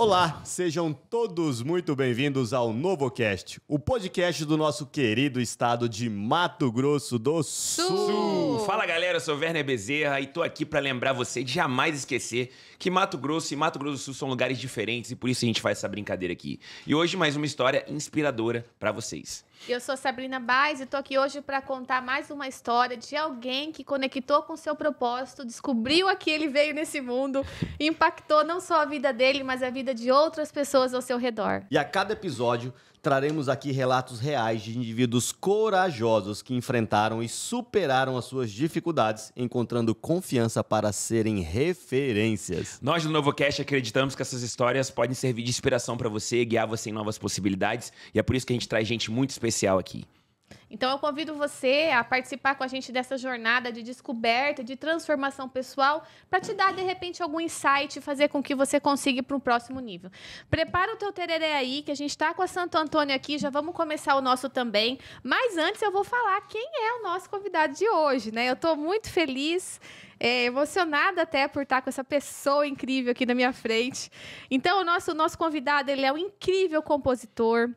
Olá, sejam todos muito bem-vindos ao NovoCast, o podcast do nosso querido estado de Mato Grosso do Sul. Sul. Fala galera, eu sou Werner Bezerra e tô aqui para lembrar você de jamais esquecer que Mato Grosso e Mato Grosso do Sul são lugares diferentes e por isso a gente faz essa brincadeira aqui. E hoje mais uma história inspiradora para vocês. Eu sou Sabrina Baez e tô aqui hoje para contar mais uma história de alguém que conectou com seu propósito, descobriu a que ele veio nesse mundo, impactou não só a vida dele, mas a vida de outras pessoas ao seu redor. E a cada episódio traremos aqui relatos reais de indivíduos corajosos que enfrentaram e superaram as suas dificuldades, encontrando confiança para serem referências. Nós do NovoCast acreditamos que essas histórias podem servir de inspiração para você, guiar você em novas possibilidades, e é por isso que a gente traz gente muito especial aqui. Então eu convido você a participar com a gente dessa jornada de descoberta, de transformação pessoal, para te dar de repente algum insight e fazer com que você consiga para o próximo nível. Prepara o teu tereré aí, que a gente está com a Santo Antônio aqui, já vamos começar o nosso também. Mas antes eu vou falar quem é o nosso convidado de hoje, né? Eu estou muito feliz. É, emocionada até por estar tá com essa pessoa incrível aqui na minha frente. Então, o nosso, nosso convidado, ele é um incrível compositor,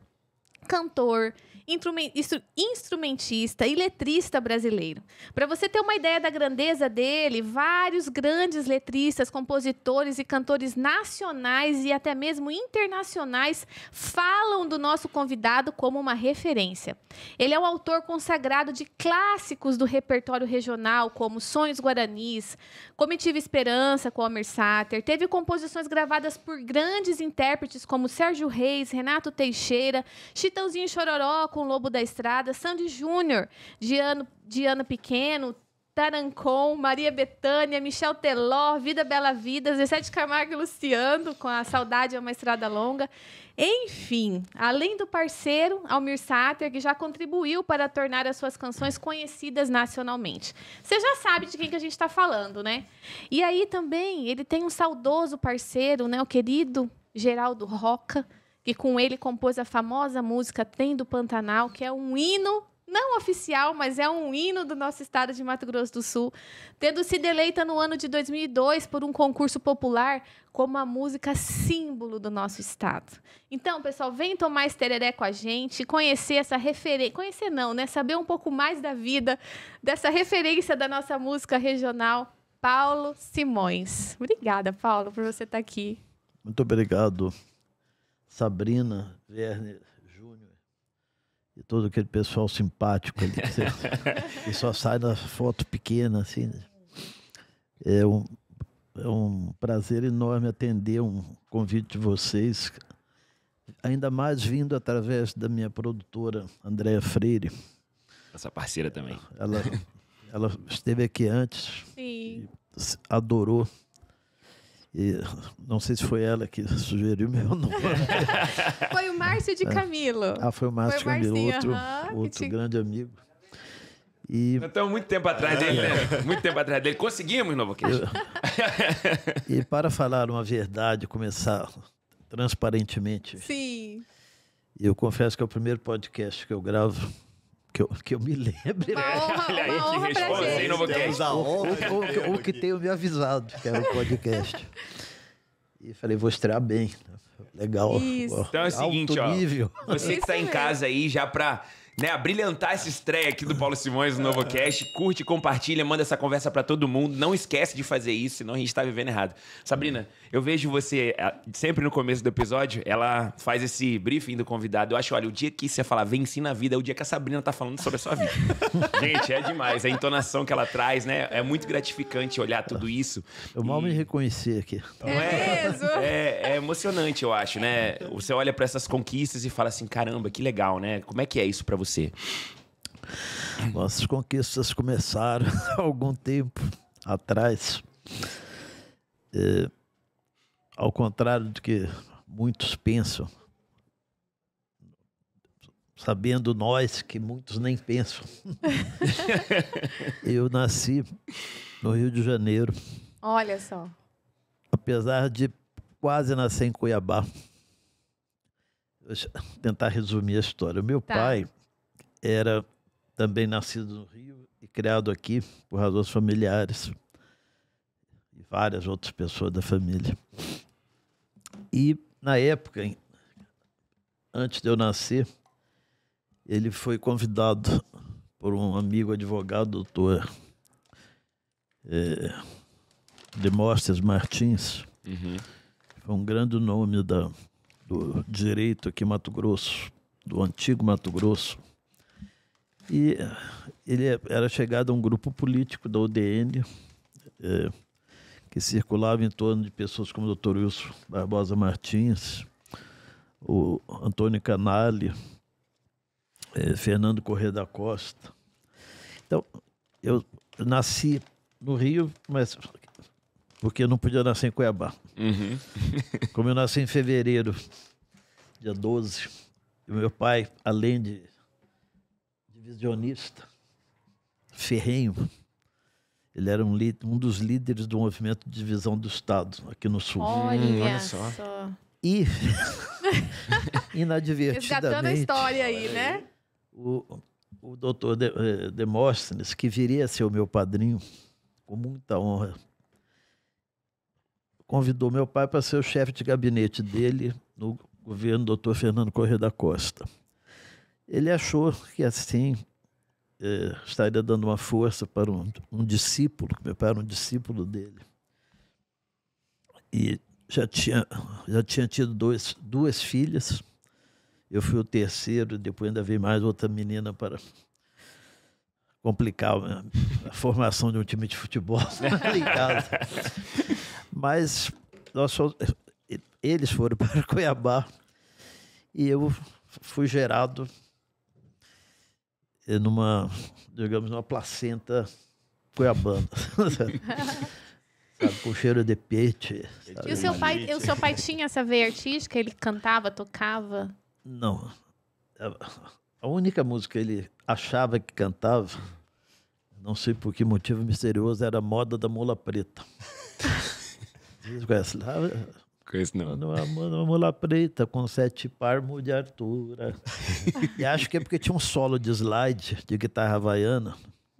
cantor, instrumentista e letrista brasileiro. Para você ter uma ideia da grandeza dele, vários grandes letristas, compositores e cantores nacionais e até mesmo internacionais falam do nosso convidado como uma referência. Ele é um autor consagrado de clássicos do repertório regional, como Sonhos Guaranis, Comitiva Esperança com Homer Sater. Teve composições gravadas por grandes intérpretes como Sérgio Reis, Renato Teixeira, Chitãozinho Chororó, com o Lobo da Estrada, Sandy Júnior, Diana, Diana Pequeno, Tarancon, Maria Betânia, Michel Teló, Vida Bela Vida, 17 Camargo e Luciano, com a Saudade é uma Estrada Longa. Enfim, além do parceiro, Almir Sater, que já contribuiu para tornar as suas canções conhecidas nacionalmente. Você já sabe de quem que a gente está falando, né? E aí também ele tem um saudoso parceiro, né? O querido Geraldo Roca, que com ele compôs a famosa música Tem do Pantanal, que é um hino não oficial, mas é um hino do nosso estado de Mato Grosso do Sul, tendo se deleita no ano de 2002 por um concurso popular como a música símbolo do nosso estado. Então, pessoal, vem tomar esse tereré com a gente, conhecer essa referência, conhecer não, né? Saber um pouco mais da vida dessa referência da nossa música regional, Paulo Simões. Obrigada, Paulo, por você estar tá aqui. Muito obrigado. Sabrina Werner Júnior e todo aquele pessoal simpático ali que, você, que só sai na foto pequena, assim. Né? É um, é um prazer enorme atender um convite de vocês, ainda mais vindo através da minha produtora, Andréa Freire. Essa parceira também. Ela, ela esteve aqui antes. Sim. Adorou e não sei se foi ela que sugeriu meu nome. foi o Márcio de é. Camilo. Ah, foi o Márcio foi o Camilo, Marcinho, outro, outro grande amigo. E... Então, muito tempo atrás dele, né? É. Muito tempo atrás dele. Conseguimos, Novo Eu... E para falar uma verdade, começar transparentemente. Sim. Eu confesso que é o primeiro podcast que eu gravo que eu, que eu me lembre. Uma né? honra, Olha aí, uma honra pra gente. Não vou a honra, o que tenho me avisado, que era o podcast. E falei, vou estrear bem. Legal. Isso. Então é o seguinte, nível. ó. Você que está em casa aí já para né, a brilhantar essa estreia aqui do Paulo Simões no NovoCast. Curte, compartilha, manda essa conversa para todo mundo. Não esquece de fazer isso, senão a gente tá vivendo errado. Sabrina, eu vejo você eh, sempre no começo do episódio, ela faz esse briefing do convidado. Eu acho, olha, o dia que você falar venci na vida é o dia que a Sabrina tá falando sobre a sua vida. gente, é demais. A entonação que ela traz, né? É muito gratificante olhar tudo isso. Eu e... mal me reconheci aqui. Não é, é, é, é emocionante, eu acho, né? Você olha para essas conquistas e fala assim, caramba, que legal, né? Como é que é isso para você? você? Nossas conquistas começaram há algum tempo atrás. É, ao contrário do que muitos pensam, sabendo nós que muitos nem pensam. eu nasci no Rio de Janeiro. Olha só. Apesar de quase nascer em Cuiabá. Vou tentar resumir a história. meu tá. pai era também nascido no Rio e criado aqui por razões familiares e várias outras pessoas da família. E na época, antes de eu nascer, ele foi convidado por um amigo advogado, doutor é, Demóstenes Martins. Uhum. Foi um grande nome da, do direito aqui em Mato Grosso, do antigo Mato Grosso e ele era chegado a um grupo político da UDN, é, que circulava em torno de pessoas como o Dr. Wilson Barbosa Martins, o Antônio Canali, é, Fernando Corrêa da Costa. Então, eu nasci no Rio, mas porque eu não podia nascer em Cuiabá. Uhum. Como eu nasci em fevereiro, dia 12, meu pai, além de revisionista, ferrenho. Ele era um, um, dos líderes do movimento de divisão do Estado aqui no Sul. Olha, hum, olha só. E, inadvertidamente... Resgatando a história aí, né? O, o doutor eh, Demóstenes, que viria a ser o meu padrinho, com muita honra, convidou meu pai para ser o chefe de gabinete dele no governo do doutor Fernando Correia da Costa. Ele achou que assim eh, estaria dando uma força para um, um discípulo, meu pai era um discípulo dele. E já tinha, já tinha tido dois, duas filhas. Eu fui o terceiro, depois ainda veio mais outra menina para complicar a, a formação de um time de futebol em casa. Mas nós eles foram para Cuiabá e eu fui gerado eh, numa, digamos, numa placenta cuiabana. sabe, com cheiro de peixe. Sabe? E o seu, pai, o seu pai tinha essa veia artística? Ele cantava, tocava? Não. A única música que ele achava que cantava, não sei por que motivo misterioso, era a moda da mula preta. Vocês conhecem lá? Conheço não. Mano, a mano, mula preta com sete parmos de altura. e acho que é porque tinha um solo de slide de guitarra havaiana,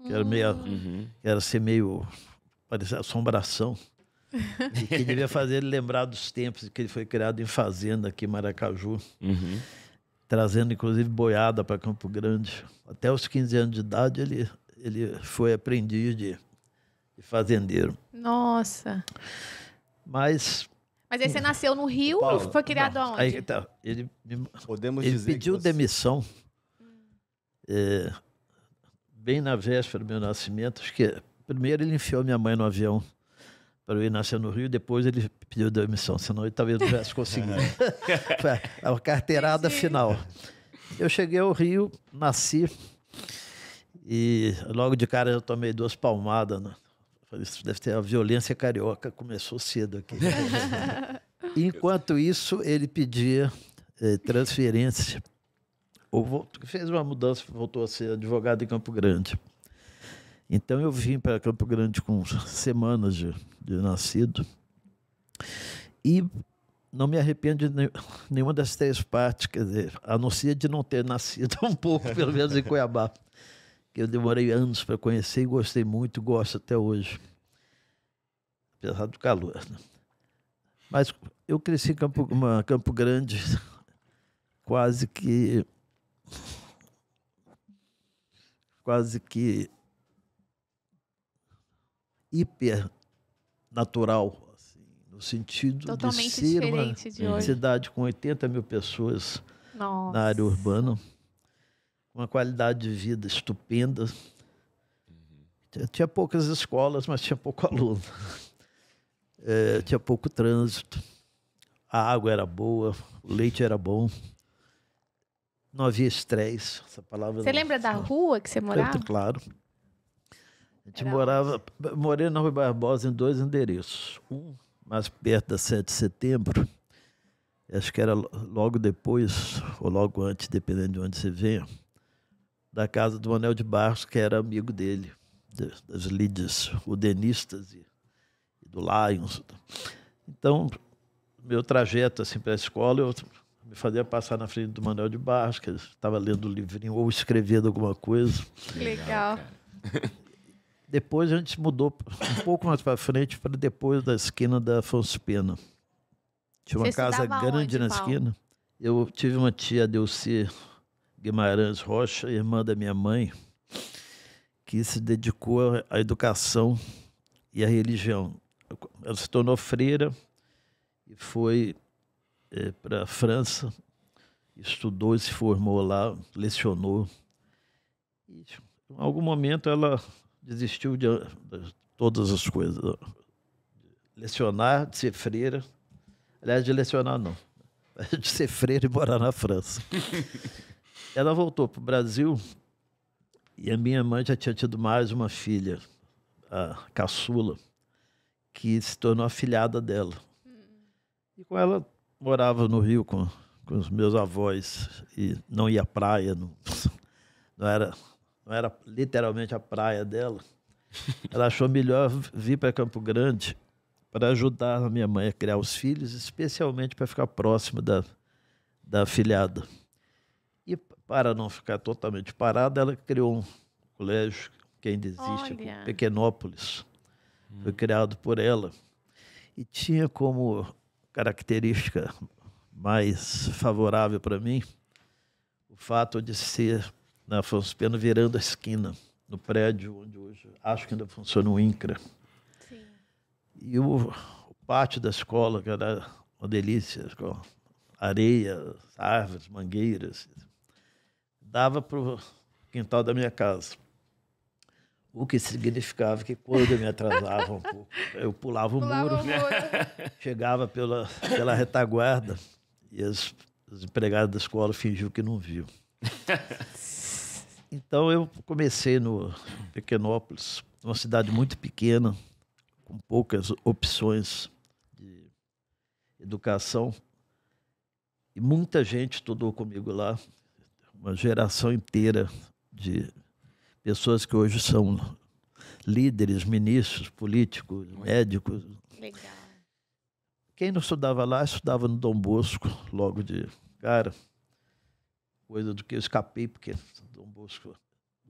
que era meio. Hum. Uhum. Que era ser assim meio. parecia assombração. E que devia fazer ele lembrar dos tempos que ele foi criado em fazenda aqui em Maracaju. Uhum. Trazendo, inclusive, boiada para Campo Grande. Até os 15 anos de idade, ele, ele foi aprendiz de, de fazendeiro. Nossa! Mas mas aí você hum. nasceu no Rio Paulo, foi criado não. aonde? Aí, então, ele, Podemos ele pediu você... demissão é, bem na véspera do meu nascimento. Acho que primeiro ele enfiou minha mãe no avião para eu ir nascer no Rio, depois ele pediu demissão, senão ele talvez não tivesse conseguido. é uma carteirada Sim. final. Eu cheguei ao Rio, nasci e logo de cara eu tomei duas palmadas. Né? Isso deve ter a violência carioca começou cedo aqui. Enquanto isso, ele pedia eh, transferência. Ou voltou, fez uma mudança, voltou a ser advogado em Campo Grande. Então eu vim para Campo Grande com semanas de, de nascido. E não me arrependo de nenhuma das três partes, quer dizer, anuncia de não ter nascido um pouco, pelo menos em Cuiabá que eu demorei anos para conhecer e gostei muito, gosto até hoje. Apesar do calor. Né? Mas eu cresci em Campo, uma, Campo Grande, quase que. quase que. hiper natural, assim, no sentido Totalmente de ser uma de cidade com 80 mil pessoas Nossa. na área urbana uma qualidade de vida estupenda. Uhum. Tinha poucas escolas, mas tinha pouco aluno. É, tinha pouco trânsito. A água era boa, o leite era bom. Não havia estresse, essa palavra. Você não, lembra da não, rua que você morava? Muito claro. A gente era morava, onde? morei na Rua Barbosa em dois endereços. Um mais perto da 7 de setembro, acho que era logo depois, ou logo antes, dependendo de onde você venha da casa do Manuel de Barros, que era amigo dele, das lides udenistas e, e do Lions. Então, meu trajeto assim, para a escola, eu me fazia passar na frente do Manuel de Barros, que estava lendo o um livrinho ou escrevendo alguma coisa. Legal. Depois a gente mudou um pouco mais para frente, para depois da esquina da Afonso Pena. Tinha uma Você casa grande onde, na Paulo? esquina. Eu tive uma tia, Delci Guimarães Rocha, irmã da minha mãe, que se dedicou à educação e à religião. Ela se tornou freira e foi é, para a França, estudou e se formou lá, lecionou. E, em algum momento ela desistiu de, de todas as coisas. De lecionar, de ser freira. Aliás, de lecionar não. De ser freira e morar na França. Ela voltou para o Brasil e a minha mãe já tinha tido mais uma filha, a caçula, que se tornou afilhada dela. E com ela morava no Rio com, com os meus avós e não ia à praia, não, não, era, não era literalmente a praia dela. Ela achou melhor vir para Campo Grande para ajudar a minha mãe a criar os filhos, especialmente para ficar próximo da, da afilhada. Para não ficar totalmente parada, ela criou um colégio que ainda existe, Olha. É Pequenópolis. Hum. Foi criado por ela. E tinha como característica mais favorável para mim o fato de ser na Afonso Pena virando a esquina, no prédio onde hoje acho que ainda funciona o INCRA. Sim. E o, o pátio da escola, que era uma delícia, com areia, árvores, mangueiras dava para o quintal da minha casa. O que significava que quando eu me atrasava um pouco, eu pulava o pulava muro, o muro. chegava pela, pela retaguarda e as, as empregadas da escola fingiam que não viu. Então eu comecei no Pequenópolis, uma cidade muito pequena, com poucas opções de educação. E muita gente estudou comigo lá uma geração inteira de pessoas que hoje são líderes, ministros, políticos, médicos. Legal. Quem não estudava lá, estudava no Dom Bosco, logo de cara. Coisa do que eu escapei, porque Dom Bosco,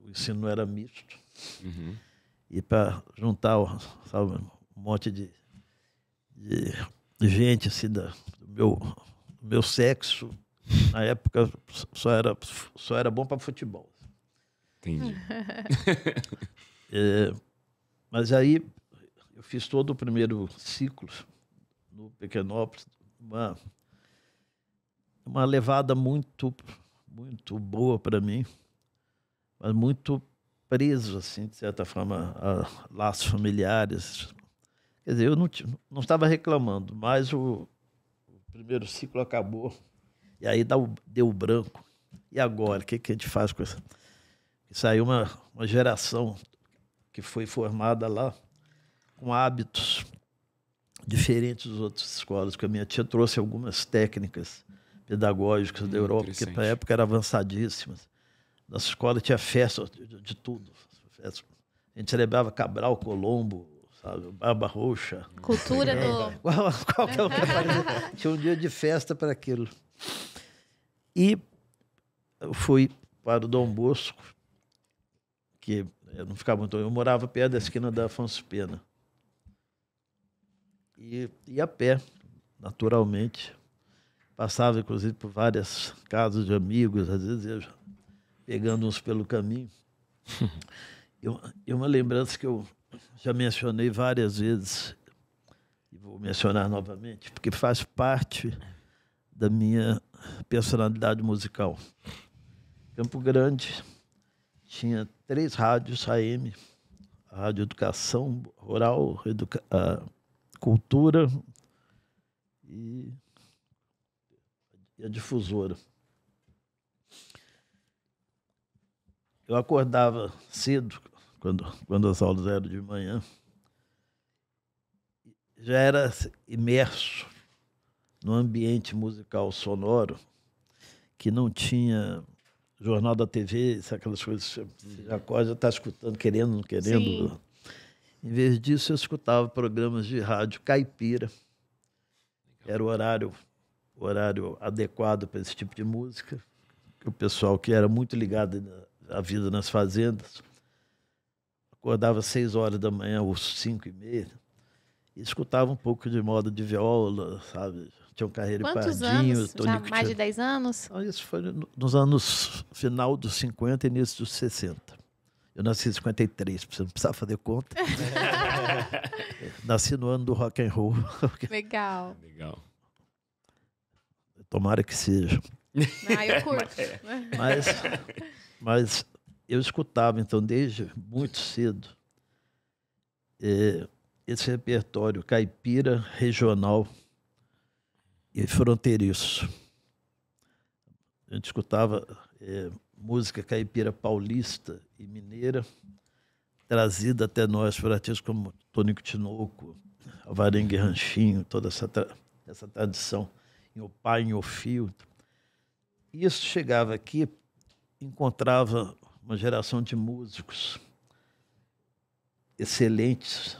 o ensino não era misto. Uhum. E para juntar sabe, um monte de, de gente assim, da, do, meu, do meu sexo, na época só era, só era bom para futebol. Entendi. é, mas aí eu fiz todo o primeiro ciclo no Pequenópolis, uma, uma levada muito, muito boa para mim, mas muito preso, assim, de certa forma, a laços familiares. Quer dizer, eu não estava reclamando, mas o, o primeiro ciclo acabou e aí deu branco. E agora? O que, que a gente faz com isso? Saiu uma, uma geração que foi formada lá com hábitos diferentes das outras escolas, porque a minha tia trouxe algumas técnicas pedagógicas hum, da Europa, que para a época eram avançadíssimas. Nossa escola tinha festa de, de tudo. Festa. A gente celebrava Cabral, Colombo, sabe? Barba Roxa. Cultura do... Qual, qual que é o... Tinha um dia de festa para aquilo. E eu fui para o Dom Bosco, que eu eh, não ficava muito. Eu morava perto da esquina da Afonso Pena. E ia a pé, naturalmente. Passava, inclusive, por várias casas de amigos, às vezes pegando uns pelo caminho. e uma lembrança que eu já mencionei várias vezes, e vou mencionar novamente, porque faz parte da minha personalidade musical. Campo Grande tinha três rádios AM, a Rádio Educação Rural, educa a Cultura e a Difusora. Eu acordava cedo, quando, quando as aulas eram de manhã, já era imerso num ambiente musical sonoro que não tinha jornal da TV, aquelas coisas que você já acorda, está escutando, querendo, não querendo. Sim. Em vez disso, eu escutava programas de rádio caipira. Era o horário, horário adequado para esse tipo de música. O pessoal que era muito ligado à vida nas fazendas acordava às seis horas da manhã ou cinco e meia e escutava um pouco de moda de viola, sabe? Tião Carreiro Quantos Pardinho, anos? Tonico Já mais de 10 anos? Ah, isso foi nos anos final dos 50 e início dos 60. Eu nasci em 53, você não precisava fazer conta. nasci no ano do rock and roll. Legal. Legal. Tomara que seja. Ah, eu curto. É. mas, mas eu escutava, então, desde muito cedo, eh, esse repertório caipira regional e fronteiriço. A gente escutava é, música caipira paulista e mineira, trazida até nós por artistas como Tonico Tinoco, Alvarengue Ranchinho, toda essa, tra essa tradição em opa em O Fio. Isso chegava aqui, encontrava uma geração de músicos excelentes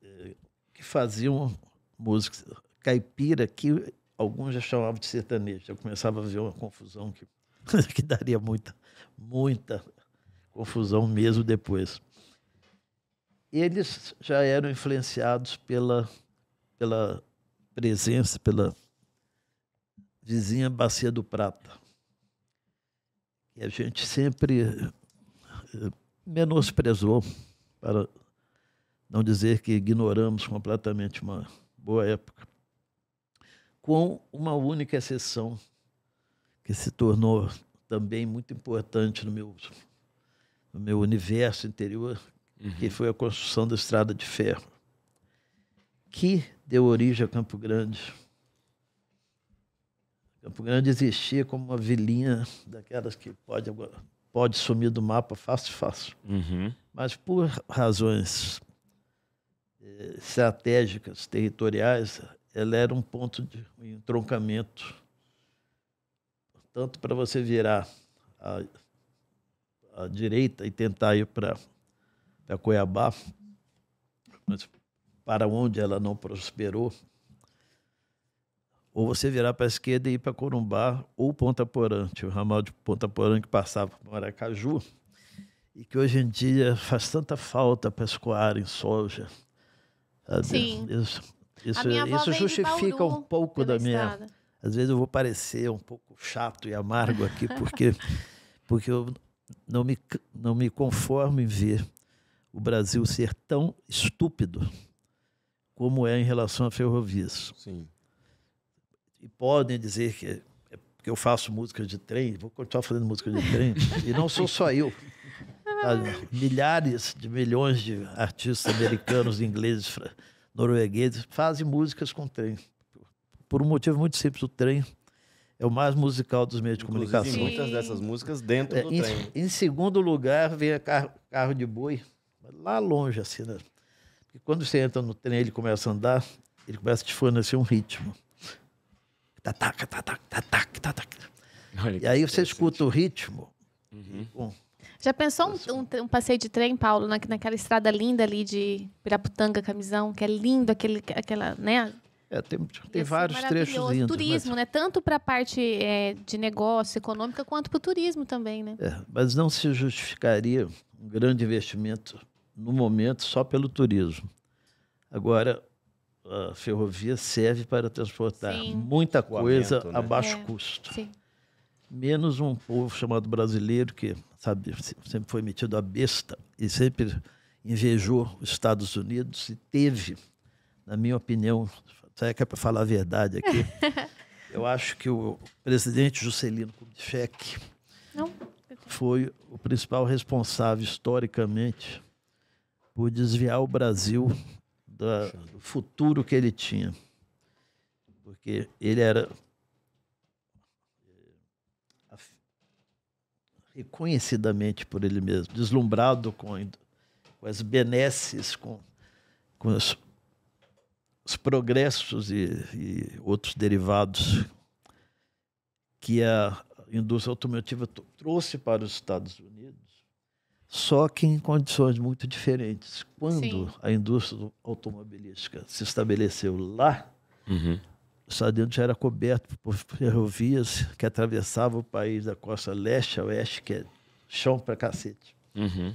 é, que faziam música caipira que alguns já chamavam de sertanejo. Eu começava a ver uma confusão que, que daria muita, muita confusão mesmo depois. Eles já eram influenciados pela, pela presença, pela vizinha Bacia do Prata. E a gente sempre eh, menosprezou, para não dizer que ignoramos completamente uma boa época com uma única exceção, que se tornou também muito importante no meu, no meu universo interior, uhum. que foi a construção da Estrada de Ferro, que deu origem a Campo Grande. Campo Grande existia como uma vilinha daquelas que pode, pode sumir do mapa fácil, fácil. Uhum. Mas por razões eh, estratégicas, territoriais, ela era um ponto de entroncamento, tanto para você virar a, a, direita e tentar ir para Cuiabá, mas para onde ela não prosperou, ou você virar para a esquerda e ir para Corumbá ou Ponta Porã, o ramal de Ponta Porã que passava por Maracaju, e que hoje em dia faz tanta falta pescoar em soja. Ah, Sim. Isso, isso justifica Bauru, um pouco da minha. Estrada. Às vezes eu vou parecer um pouco chato e amargo aqui, porque, porque eu não me, não me conformo em ver o Brasil ser tão estúpido como é em relação a ferrovias. Sim. E podem dizer que é porque eu faço música de trem, vou continuar fazendo música de trem, e não sou só eu. Milhares de milhões de artistas americanos, ingleses, franceses noruegueses fazem músicas com trem. Por um motivo muito simples, o trem é o mais musical dos meios Inclusive, de comunicação. muitas dessas músicas dentro é, do em, trem. Em segundo lugar, vem carro, carro de boi, lá longe, assim, né? Porque quando você entra no trem, ele começa a andar, ele começa a te fornecer um ritmo. tac tac tac tac tac e aí você escuta o ritmo uhum. com já pensou um, um, um, passeio de trem, Paulo, na, naquela estrada linda ali de Piraputanga, Camisão, que é lindo aquele, aquela, né? É, tem, tem vários trechos lindos. Turismo, mas... né? Tanto para a parte é, de negócio, econômica, quanto para o turismo também, né? É, mas não se justificaria um grande investimento no momento só pelo turismo. Agora, a ferrovia serve para transportar Sim. muita coisa né? a baixo é, custo. Sim menos um povo chamado brasileiro que sabe sempre foi metido a besta e sempre invejou os Estados Unidos e teve, na minha opinião, será é que é para falar a verdade aqui, eu acho que o presidente Juscelino Kubitschek Não. foi o principal responsável historicamente por desviar o Brasil da, do futuro que ele tinha, porque ele era e conhecidamente por ele mesmo, deslumbrado com, com as benesses, com, com os, os progressos e, e, outros derivados que a indústria automotiva trouxe para os Estados Unidos, só que em condições muito diferentes. Quando Sim. a indústria automobilística se estabeleceu lá, uhum. O estado já era coberto por ferrovias que atravessavam o país da costa leste a oeste, que é chão para cacete. Uhum.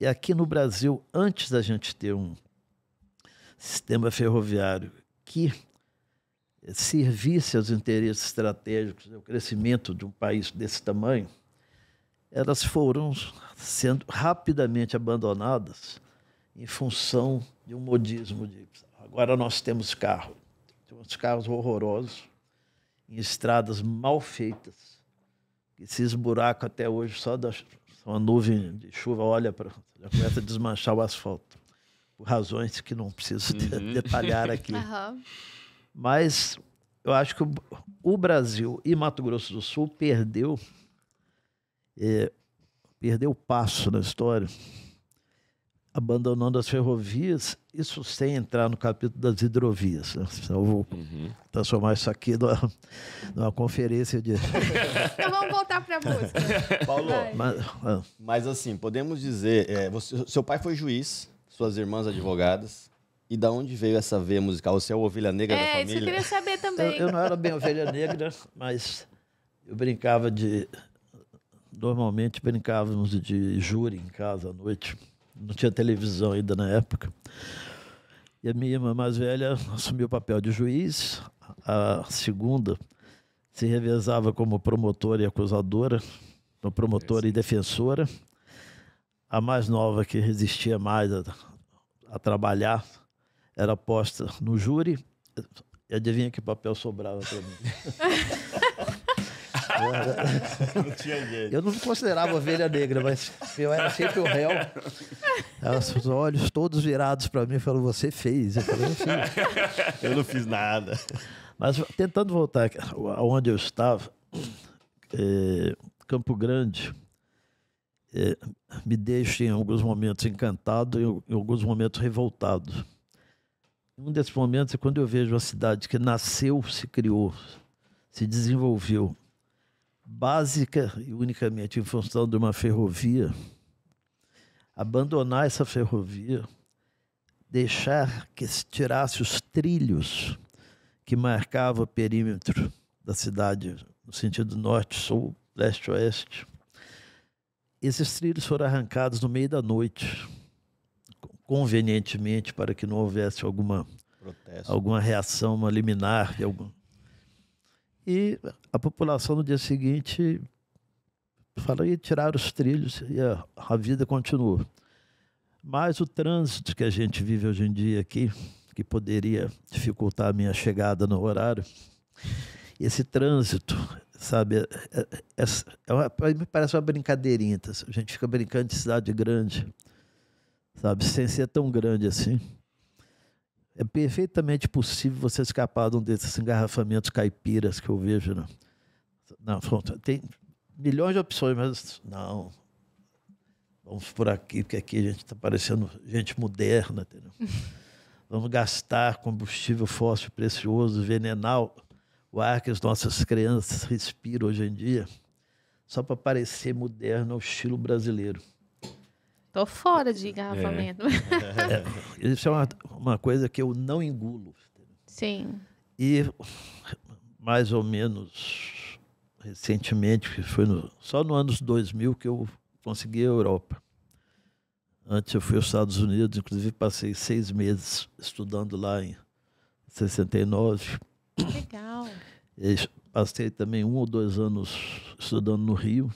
E aqui no Brasil, antes da gente ter um sistema ferroviário que servisse aos interesses estratégicos, né, o crescimento de um país desse tamanho, elas foram sendo rapidamente abandonadas em função de um modismo de agora nós temos carro uns carros horrorosos, em estradas mal feitas. Esses buracos até hoje, só da uma nuvem de chuva olha para. já começa a desmanchar o asfalto. Por razões que não preciso uhum. detalhar aqui. Uhum. Mas eu acho que o, o, Brasil e Mato Grosso do Sul perdeu. É, perdeu o passo na história abandonando as ferrovias, isso sem entrar no capítulo das hidrovias. Né? Eu vou uhum. transformar isso aqui numa, numa conferência de. então vamos voltar para a música. Paulo, mas, ah. mas, assim, podemos dizer: é, você, seu pai foi juiz, suas irmãs advogadas. E da onde veio essa veia musical? Você é a ovelha negra é, da família? É, isso eu queria saber também. Eu, eu não era bem ovelha negra, mas eu brincava de. Normalmente brincávamos de júri em casa à noite não tinha televisão ainda na época. E a minha irmã mais velha assumiu o papel de juiz, a segunda se revezava como promotora e acusadora, como promotora e defensora. A mais nova, que resistia mais a, a trabalhar, era posta no júri. E adivinha que papel sobrava para mim? não tinha jeito. Eu não me considerava ovelha negra, mas eu era sempre o réu. Os olhos todos virados para mim, falou: Você fez. Eu falei: Não fiz. Eu não fiz nada. Mas tentando voltar aonde eu estava, é, Campo Grande é, me deixa em alguns momentos encantado, e em alguns momentos revoltado. Um desses momentos é quando eu vejo a cidade que nasceu, se criou, se desenvolveu básica e unicamente em função de uma ferrovia, abandonar essa ferrovia, deixar que se tirasse os trilhos que marcavam o perímetro da cidade no sentido norte-sul, leste-oeste. Esses trilhos foram arrancados no meio da noite, convenientemente para que não houvesse alguma alguma reação, uma liminar, algum, e a população no dia seguinte falou e tiraram os trilhos e a, a vida continuou. Mas o trânsito que a gente vive hoje em dia aqui, que poderia dificultar a minha chegada no horário, esse trânsito, sabe, é, é, é, é me parece uma brincadeirinha. Tá? A gente fica brincando de cidade grande, sabe, sem ser tão grande assim. É perfeitamente possível você escapar de um desses engarrafamentos caipiras que eu vejo. Né? Não, tem milhões de opções, mas não. Vamos por aqui, porque aqui a gente está parecendo gente moderna. Entendeu? Vamos gastar combustível fóssil precioso, venenal, o ar que as nossas crianças respiram hoje em dia, só para parecer moderno ao é estilo brasileiro. Tô fora de é. engarrafamento. É. é. isso é uma, uma coisa que eu não engulo. Sim. E mais ou menos recentemente, que foi no, só no anos 2000 que eu consegui a Europa. Antes eu fui aos Estados Unidos, inclusive passei seis meses estudando lá em 69. Legal. E passei também um ou dois anos estudando no Rio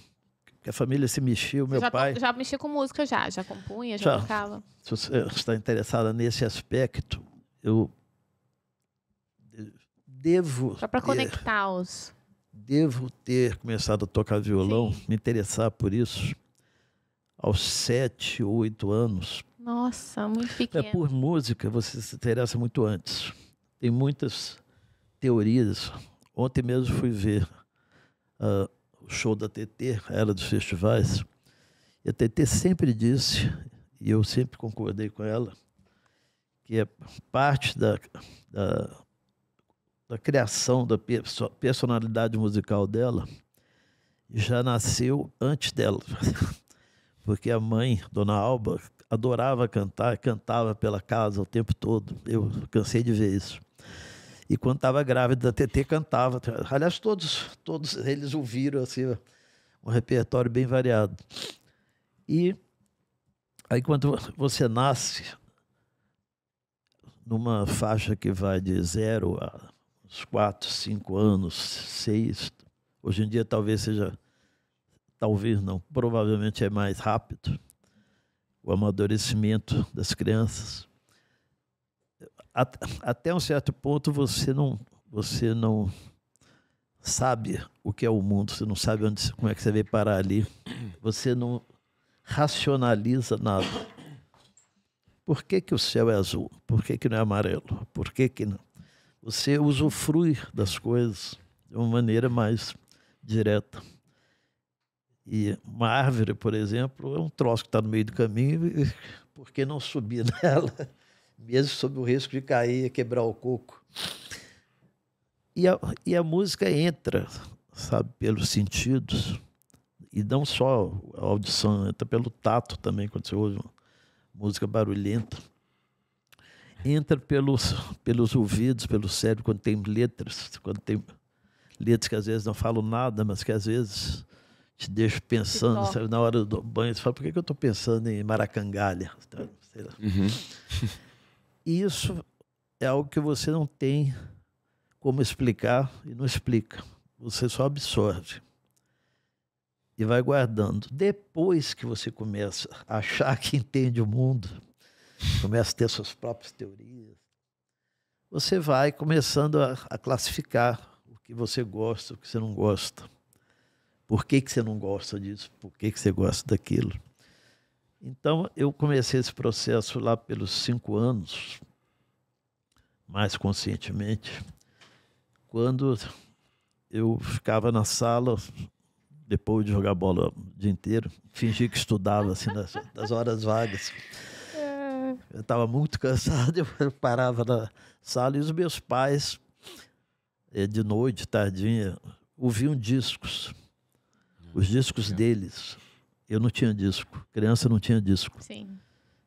que a família se mexia, o meu já, pai. Já mexia com música, já, já compunha, já, já tocava. Se você está interessada nesse aspecto, eu devo. Só para conectar os. Devo ter começado a tocar violão, Sim. me interessar por isso aos sete ou oito anos. Nossa, muito é, pequeno. É por música você se interessa muito antes. Tem muitas teorias. Ontem mesmo fui ver uh, o show da TT, era dos festivais, e a TT sempre disse, e eu sempre concordei com ela, que é parte da, da, da criação da personalidade musical dela já nasceu antes dela. Porque a mãe, Dona Alba, adorava cantar, cantava pela casa o tempo todo. Eu cansei de ver isso. E quando estava grávida, a TT cantava. Aliás, todos, todos eles ouviram assim, um repertório bem variado. E aí, quando você nasce, numa faixa que vai de zero a uns quatro, cinco anos, seis, hoje em dia talvez seja, talvez não, provavelmente é mais rápido o amadurecimento das crianças até um certo ponto você não você não sabe o que é o mundo, você não sabe onde, como é que você veio parar ali, você não racionaliza nada. Por que, que o céu é azul? Por que, que não é amarelo? Por que, que não? Você usufrui das coisas de uma maneira mais direta. E uma árvore, por exemplo, é um troço que está no meio do caminho, e por que não subir nela? mesmo sob o risco de cair, e quebrar o coco. E a, e a música entra, sabe, pelos sentidos, e não só a audição, entra pelo tato também, quando você ouve música barulhenta. Entra pelos, pelos ouvidos, pelo cérebro, quando tem letras, quando tem letras que às vezes não falam nada, mas que às vezes te deixa pensando, sabe, na hora do banho, você fala, por que, que eu estou pensando em maracangalha? Uhum. isso é algo que você não tem como explicar e não explica. Você só absorve e vai guardando. Depois que você começa a achar que entende o mundo, começa a ter suas próprias teorias, você vai começando a, a classificar o que você gosta, o que você não gosta. Por que, que você não gosta disso? Por que, que você gosta daquilo? Então, eu comecei esse processo lá pelos cinco anos, mais conscientemente, quando eu ficava na sala, depois de jogar bola o dia inteiro, fingia que estudava, assim, nas, nas horas vagas. É. Eu estava muito cansado, eu parava na sala e os meus pais, eh, de noite, tardinha, ouviam discos, os discos uhum. deles. Eu não tinha disco. Criança não tinha disco. Sim.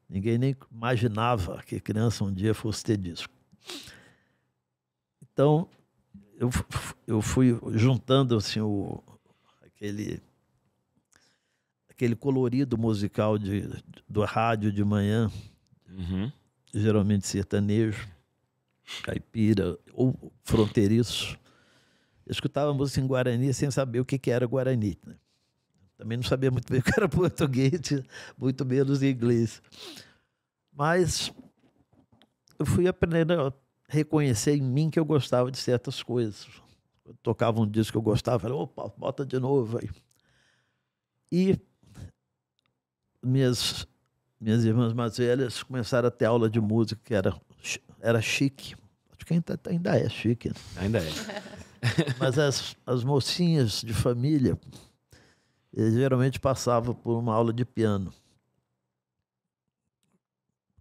Ninguém nem imaginava que criança um dia fosse ter disco. Então, eu, eu fui juntando assim, o, aquele, aquele colorido musical de, do rádio de manhã, uhum. geralmente sertanejo, caipira ou fronteiriço. Eu escutava música em Guarani sem saber o que, que era Guarani. Né? Também não sabia muito bem o que era português, muito menos inglês. Mas eu fui aprendendo a reconhecer em mim que eu gostava de certas coisas. Eu tocava um disco que eu gostava, eu falei, opa, bota de novo aí. E minhas, minhas irmãs mais velhas começaram a ter aula de música, que era, era chique. Acho que ainda, ainda é chique. Né? Ainda é. Mas as, as mocinhas de família eu geralmente passava por uma aula de piano.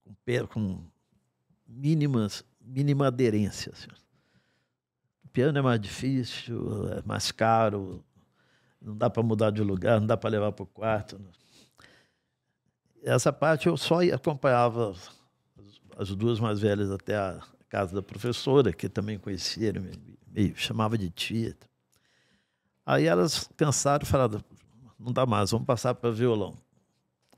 Com, com mínimas, mínima aderência. Assim. O piano é mais difícil, é mais caro, não dá para mudar de lugar, não dá para levar para o quarto. Né? Essa parte eu só acompanhava as duas mais velhas até a casa da professora, que também conheceram, me, chamava de tia. Aí elas cansaram e falaram: não dá mais, vamos passar para violão.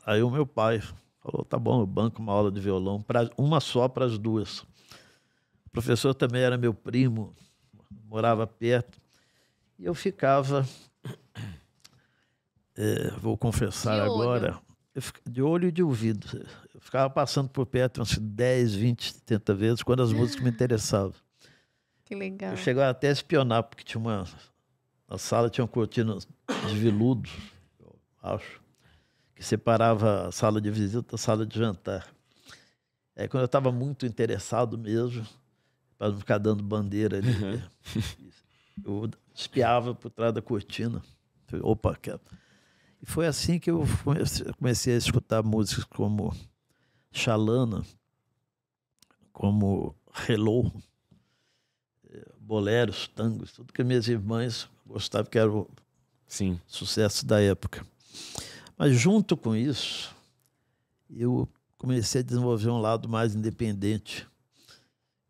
Aí o meu pai falou: tá bom, eu banco uma aula de violão, pra, uma só para as duas. O professor também era meu primo, morava perto. E eu ficava, é, vou confessar de agora, olho. Fico, de olho e de ouvido. Eu ficava passando por perto umas 10, 20, 30 vezes quando as músicas me interessavam. Que legal. Eu chegava até a espionar, porque tinha uma. Na sala tinha uma cortina de veludo acho, que separava a sala de visita, da sala de jantar. É quando eu estava muito interessado mesmo, para não ficar dando bandeira ali, uhum. eu espiava por trás da cortina. Falei, Opa, é. E foi assim que eu comecei a escutar músicas como Xalana, como Hello, é, boleros, tangos, tudo que minhas irmãs gostavam, que era o Sim. sucesso da época. Mas junto com isso, eu comecei a desenvolver um lado mais independente,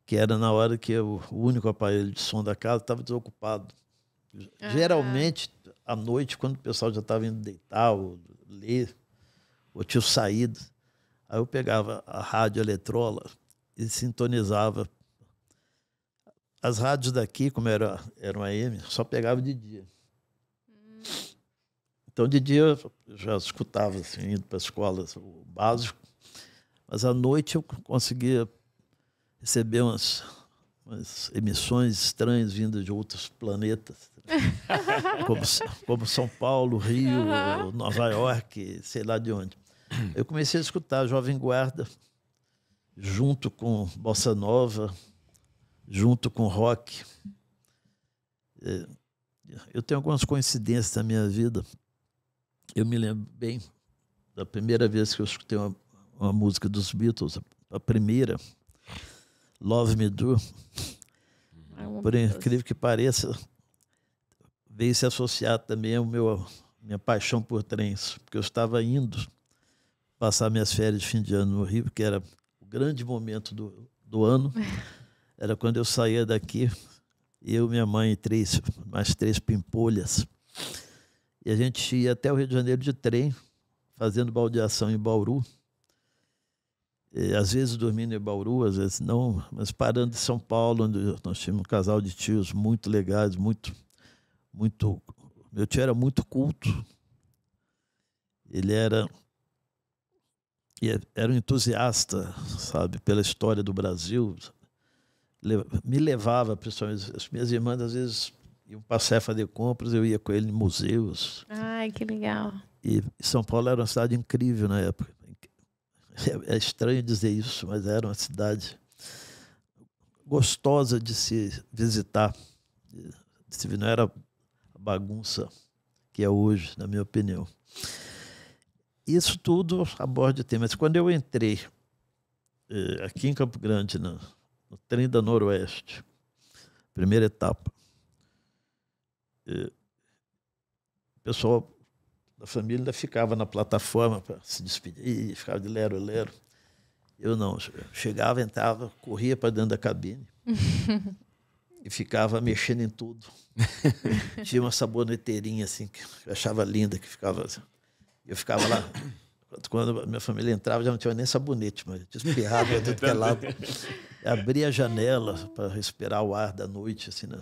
que era na hora que eu, o único aparelho de som da casa estava desocupado. Geralmente, à noite, quando o pessoal já estava indo deitar ou ler, ou tinha saído, aí eu pegava a rádio Eletrola e sintonizava. As rádios daqui, como era, eram AM, só pegava de dia. Hum. Então, de dia eu já escutava, assim, indo para a escola, assim, o básico, mas à noite eu conseguia receber umas, umas emissões estranhas vindas de outros planetas, como, como São Paulo, Rio, uhum. Nova York, sei lá de onde. Eu comecei a escutar Jovem Guarda, junto com Bossa Nova, junto com rock. É, eu tenho algumas coincidências na minha vida eu me lembro bem da primeira vez que eu escutei uma, uma música dos Beatles, a primeira, Love Me Do. Ah, por incrível que pareça, veio se associar também ao meu minha paixão por trens, porque eu estava indo passar minhas férias de fim de ano no Rio, que era o grande momento do, do ano. Era quando eu saía daqui, eu, minha mãe e três, mais três pimpolhas. E a gente ia até o Rio de Janeiro de trem, fazendo baldeação em Bauru. E, às vezes dormindo em Bauru, às vezes não, mas parando em São Paulo, onde nós tínhamos um casal de tios muito legais, muito. muito meu tio era muito culto. Ele era e é, era um entusiasta, sabe, pela história do Brasil. Me levava, principalmente as minhas irmãs, às vezes e um passefa de compras, eu ia com ele em museus. Ai, que legal. E São Paulo era uma cidade incrível na época. É, é estranho dizer isso, mas era uma cidade gostosa de se visitar. Não era a bagunça que é hoje, na minha opinião. Isso tudo a bordo de temas. Quando eu entrei eh, aqui em Campo Grande, no, no trem da Noroeste, primeira etapa, o pessoal da família ficava na plataforma para se despedir, e ficava de lero-lero. Eu não, chegava, entrava, corria para dentro da cabine e ficava mexendo em tudo. Tinha uma saboneteirinha assim, que eu achava linda, que ficava. Assim. Eu ficava lá. Quando a minha família entrava, já não tinha nem sabonete, mas é eu espirrava eu tudo pelado. Abria a janela para respirar o ar da noite, assim, né?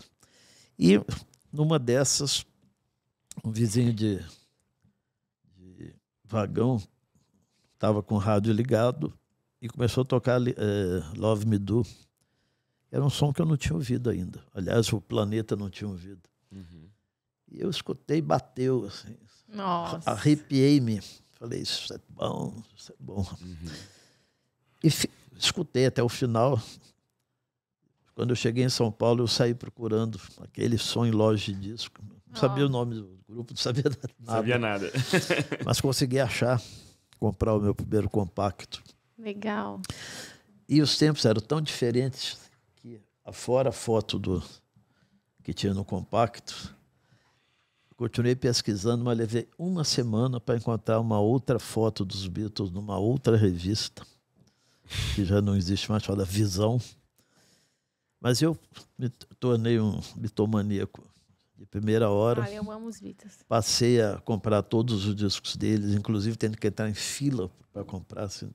E numa dessas, um vizinho de, de vagão estava com o rádio ligado e começou a tocar é, Love Me Do. Era um som que eu não tinha ouvido ainda. Aliás, o planeta não tinha ouvido. Uhum. E eu escutei, bateu. Assim, Arrepiei-me. Falei, isso é bom, isso é bom. Uhum. E escutei até o final. Quando eu cheguei em São Paulo, eu saí procurando aquele som em loja de disco. Não oh. sabia o ah. nome do grupo, não sabia nada. Não sabia nada. Mas consegui achar, comprar o meu primeiro compacto. Legal. E os tempos eram tão diferentes que, fora a foto do, que tinha no compacto, continuei pesquisando, mas levei uma semana para encontrar uma outra foto dos Beatles numa outra revista, que já não existe mais, chamada Visão. Mas eu me tornei um bitomaníaco de primeira hora. Ah, eu amo os Beatles. Passei a comprar todos os discos deles, inclusive tendo que entrar em fila para comprar. Assim,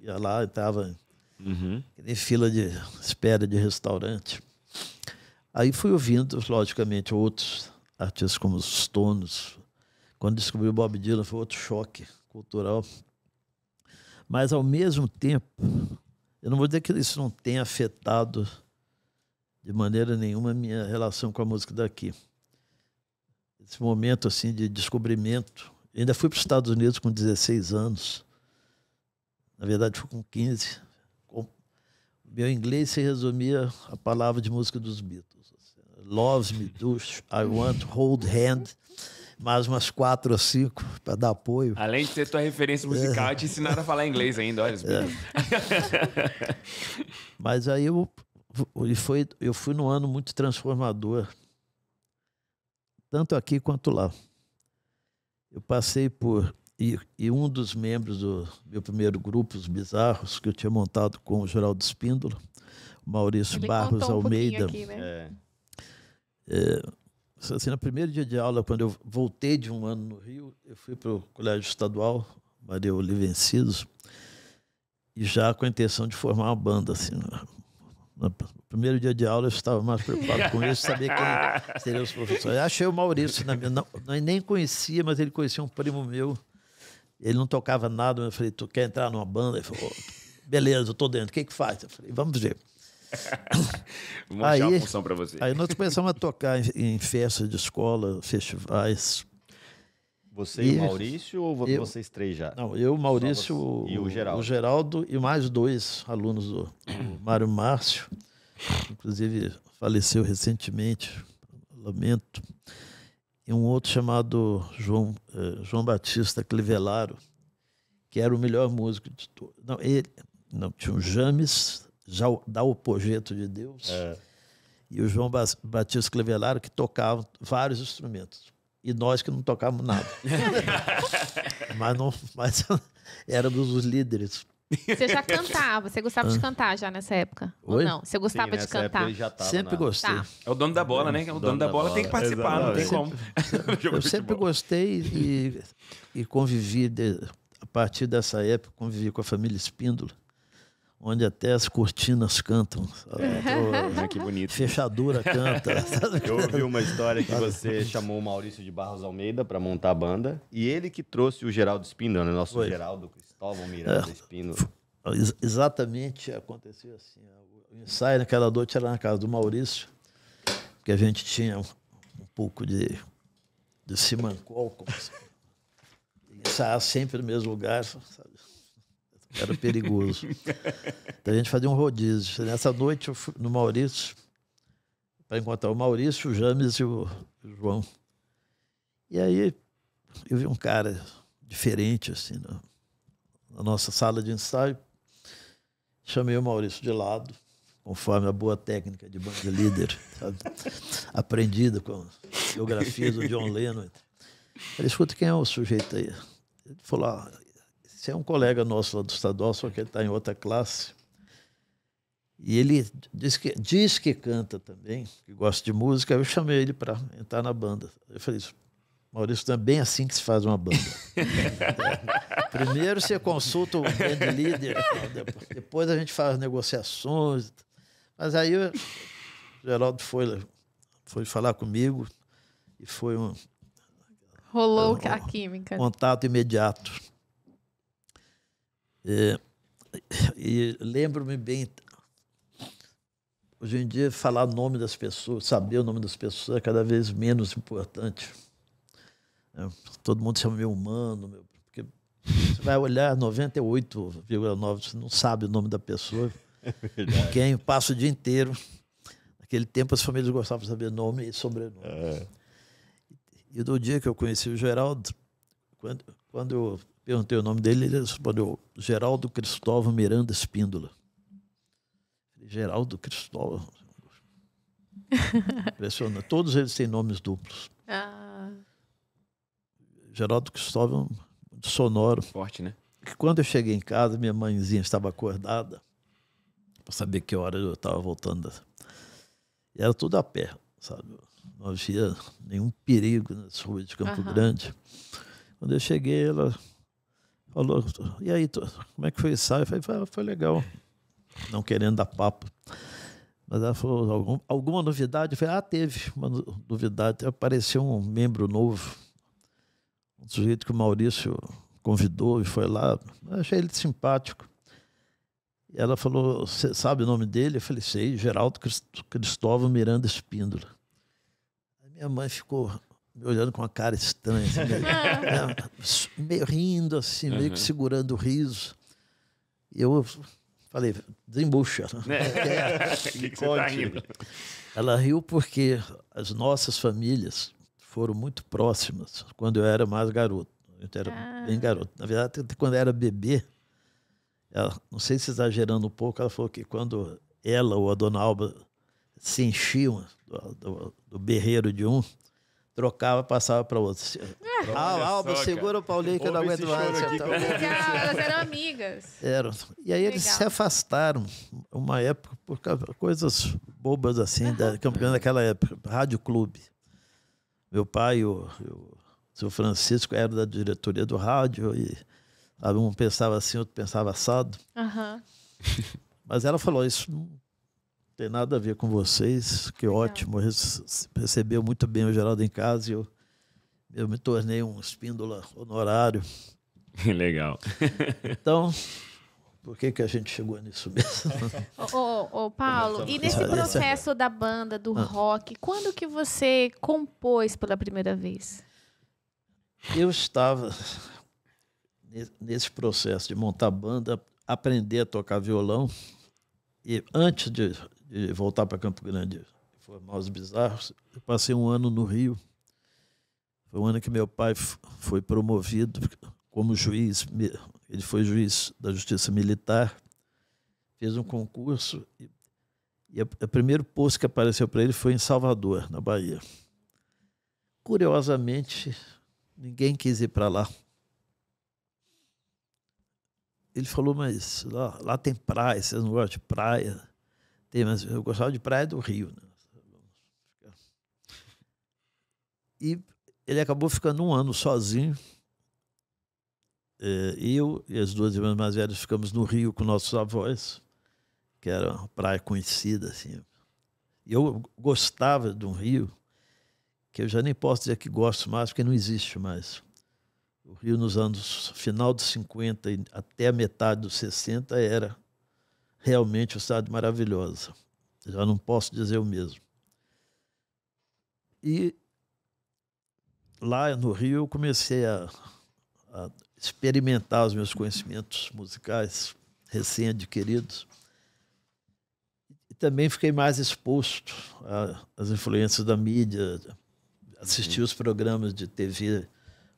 ia lá, estava uhum. em fila de espera de restaurante. Aí fui ouvindo, logicamente, outros artistas como os Stones. Quando descobri o Bob Dylan, foi outro choque cultural. Mas, ao mesmo tempo, eu não vou dizer que isso não tenha afetado de maneira nenhuma a minha relação com a música daqui. Esse momento assim de descobrimento. Eu ainda fui para os Estados Unidos com 16 anos. Na verdade, fui com 15. Meu inglês se resumia a palavra de música dos Beatles. Assim, né? Loves me, do, I want, hold hand mais umas quatro ou cinco para dar apoio. Além de ser tua referência musical, é. te ensinaram a falar inglês ainda, olha. É. Mas aí eu e foi, eu fui num ano muito transformador, tanto aqui quanto lá. Eu passei por. E, e, um dos membros do meu primeiro grupo, Os Bizarros, que eu tinha montado com o Geraldo Espíndola, Maurício Ele Barros um Almeida. Aqui, né? é, é, assim, no primeiro dia de aula, quando eu voltei de um ano no Rio, eu fui para o Colégio Estadual, Maria Olivencidos, e já com a intenção de formar uma banda. Assim, né? No primeiro dia de aula eu estava mais preocupado com isso, saber quem seriam os professores. Achei o Maurício, na minha, não, nem conhecia, mas ele conhecia um primo meu. Ele não tocava nada, eu falei, tu quer entrar numa banda? Ele falou, oh, beleza, eu tô dentro, o que que faz? Eu falei, vamos ver. Vou aí, uma função para você. Aí nós começamos a tocar em, em festas de escola, festivais, você e, e o Maurício ou eu, vocês três já? Não, eu, Maurício, você, e o, Geraldo. o Geraldo e mais dois alunos do, Mário Márcio, inclusive faleceu recentemente, lamento. E um outro chamado João, eh, João Batista Clivelaro, que era o melhor músico de todos. Não, ele, não, tinha o James, já dá o projeto de Deus. É. E o João Batista Clevelaro que tocava vários instrumentos e nós que não tocávamos nada. mas, não, mas éramos os líderes. Você já cantava, você gostava de cantar já nessa época? Oi? Ou não? Você gostava Sim, de cantar? sempre na... gostei. Tá. É o dono da bola, né? O dono, dono da, da bola, bola, tem que participar, Exatamente. não tem como. eu sempre gostei e, e convivi, de, a partir dessa época, convivi com a família Espíndola onde até as cortinas cantam. Sabe? É. que bonito. Fechadura canta. Sabe? Eu ouvi uma história que você chamou o Maurício de Barros Almeida para montar a banda e ele que trouxe o Geraldo Espino, né? Nosso Foi. Geraldo Cristóvão é. Miranda é, Espino. Ex exatamente aconteceu assim. O ensaio naquela noite era na casa do Maurício, que a gente tinha um, pouco de, de simancol, como se, ensaiar sempre no mesmo lugar, era perigoso. então a gente fazia um rodízio. Nessa noite eu fui no Maurício para encontrar o Maurício, o James e o João. E aí eu vi um cara diferente assim na, na nossa sala de ensaio. Chamei o Maurício de lado, conforme a boa técnica de banda líder, sabe? aprendida com biografias do John Lennon. Ele escuta quem é o sujeito aí. Ele falou: ah, esse é um colega nosso lá do estadual, só que ele está em outra classe. E ele diz que, diz que canta também, que gosta de música. Eu chamei ele para entrar na banda. Eu falei isso. Maurício, não é bem assim que se faz uma banda. Primeiro você consulta o band leader, né? depois a gente faz negociações. Mas aí o Geraldo foi, foi falar comigo e foi um. Rolou um, a química. Contato imediato. E, eh, e lembro-me bem, hoje em dia, falar o nome das pessoas, saber o nome das pessoas é cada vez menos importante. É, todo mundo chama meu humano, meu, porque você vai olhar 98,9, você não sabe o nome da pessoa. É quem passa o dia inteiro. Naquele tempo as famílias gostavam de saber nome e sobrenome. É. E do dia que eu conheci o Geraldo, quando, quando eu Perguntei o nome dele, ele respondeu Geraldo Cristóvão Miranda Espíndola. Geraldo Cristóvão. Impressionante. Todos eles têm nomes duplos. Ah. Geraldo Cristóvão, sonoro. Forte, né? Que quando eu cheguei em casa, minha mãezinha estava acordada para saber que hora eu estava voltando. E era tudo a pé, sabe? Não havia nenhum perigo nas ruas de Campo uhum. Grande. Quando eu cheguei, ela Falou, e aí, tu, como é que foi o ensaio? Eu falei, foi, foi legal. Não querendo dar papo. Mas ela falou, algum, alguma novidade? Eu falei, ah, teve uma novidade. Apareceu um membro novo, um sujeito que o Maurício convidou e foi lá. Eu achei ele simpático. E ela falou, você sabe o nome dele? Eu falei, sei, Geraldo Crist Cristóvão Miranda Espíndola. Aí minha mãe ficou me olhando com uma cara estranha, assim, meio, ah. né, meio, rindo, assim, meio uhum. que segurando o riso. E eu falei, desembucha. Né? É, tá Ela riu porque as nossas famílias foram muito próximas quando eu era mais garoto. Eu era ah. bem garoto. Na verdade, quando eu era bebê, ela, não sei se exagerando um pouco, ela falou que quando ela ou a dona Alba se enchiam do, do, do berreiro de um, trocava, passava para outro. Ah, Al, Alba, só, segura o Paulinho que eu não aguento mais. Aqui, então. Elas eram amigas. Eram. E aí Legal. eles se afastaram uma época por coisas bobas assim, da campeã daquela época, Rádio Clube. Meu pai, o, o seu Francisco, era da diretoria do rádio e sabe, um pensava assim, outro pensava assado. Uhum. Mas ela falou, isso tem nada a ver com vocês, que Legal. ótimo. Recebeu muito bem o Geraldo em casa e eu, eu me tornei um espíndola honorário. Legal. Então, por que, que a gente chegou nisso mesmo? Ô, Paulo, e nesse processo da banda, do ah. rock, quando que você compôs pela primeira vez? Eu estava nesse processo de montar banda, aprender a tocar violão. E antes de, de voltar para Campo Grande formar os bizarros. Eu passei um ano no Rio. Foi um ano que meu pai foi promovido como juiz. Ele foi juiz da Justiça Militar. Fez um concurso e, e o primeiro posto que apareceu para ele foi em Salvador, na Bahia. Curiosamente, ninguém quis ir para lá. Ele falou, mas lá, lá tem praia, vocês não gostam de praia? Mas eu gostava de praia do Rio. Né? E ele acabou ficando um ano sozinho. É, eu e as duas irmãs mais velhas ficamos no Rio com nossos avós, que era uma praia conhecida. Assim. Eu gostava de um rio que eu já nem posso dizer que gosto mais, porque não existe mais. O Rio, nos anos final dos 50 até a metade dos 60, era realmente o estado maravilhosa. Já não posso dizer o mesmo. E lá no Rio eu comecei a, a experimentar os meus conhecimentos musicais recém-adquiridos. E também fiquei mais exposto às influências da mídia, assisti uhum. os programas de TV,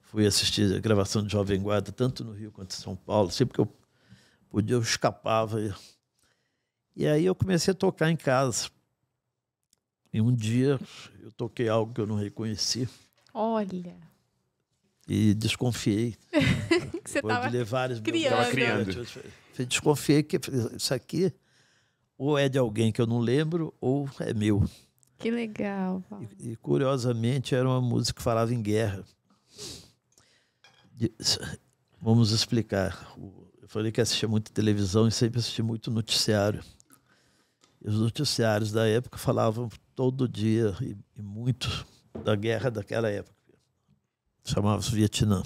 fui assistir a gravação de Jovem Guarda, tanto no Rio quanto em São Paulo. Sempre que eu podia, eu escapava e aí eu comecei a tocar em casa. E um dia eu toquei algo que eu não reconheci. Olha. E desconfiei. que você tava de levar criando. criando. Desconfiei que isso aqui ou é de alguém que eu não lembro ou é meu. Que legal. E, e, curiosamente era uma música que falava em guerra. vamos explicar. Eu falei que assistia muito televisão e sempre assisti muito noticiário os noticiários da época falavam todo dia e, e muito da guerra daquela época. Chamava-se Vietnã.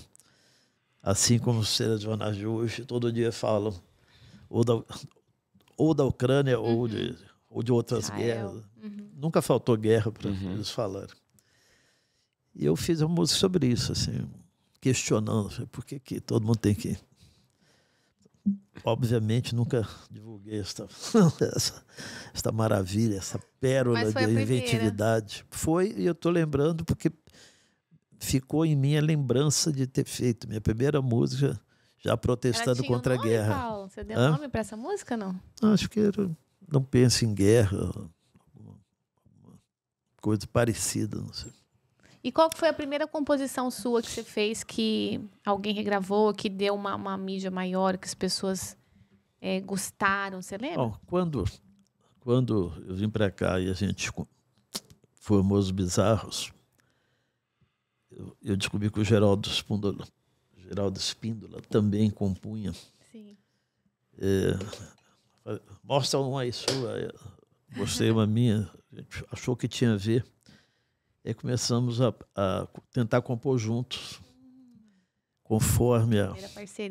Assim como os telejornais de hoje, todo dia falam ou da, ou da Ucrânia uhum. ou, de, uhum. ou de outras Israel. guerras. Uhum. Nunca faltou guerra para uhum. eles falarem. E eu fiz uma música sobre isso, assim, questionando por que, que todo mundo tem que Obviamente nunca divulguei esta, essa, esta maravilha, essa pérola de inventividade. Foi, e eu estou lembrando porque ficou em mim a lembrança de ter feito minha primeira música já protestando contra um nome, a guerra. Paulo? Você deu Hã? nome para essa música não? Acho que era Não penso em Guerra, coisa parecida, não sei. E qual foi a primeira composição sua que você fez que alguém regravou, que deu uma, uma mídia maior, que as pessoas é, gostaram? Você lembra? Bom, quando, quando eu vim para cá e a gente formou os Bizarros, eu, eu descobri que o Geraldo Espíndola, Geraldo Espíndola também compunha. Sim. É, mostra uma aí sua. Mostrei é, uma minha. A gente achou que tinha a ver. E começamos a, a tentar compor juntos, conforme, a,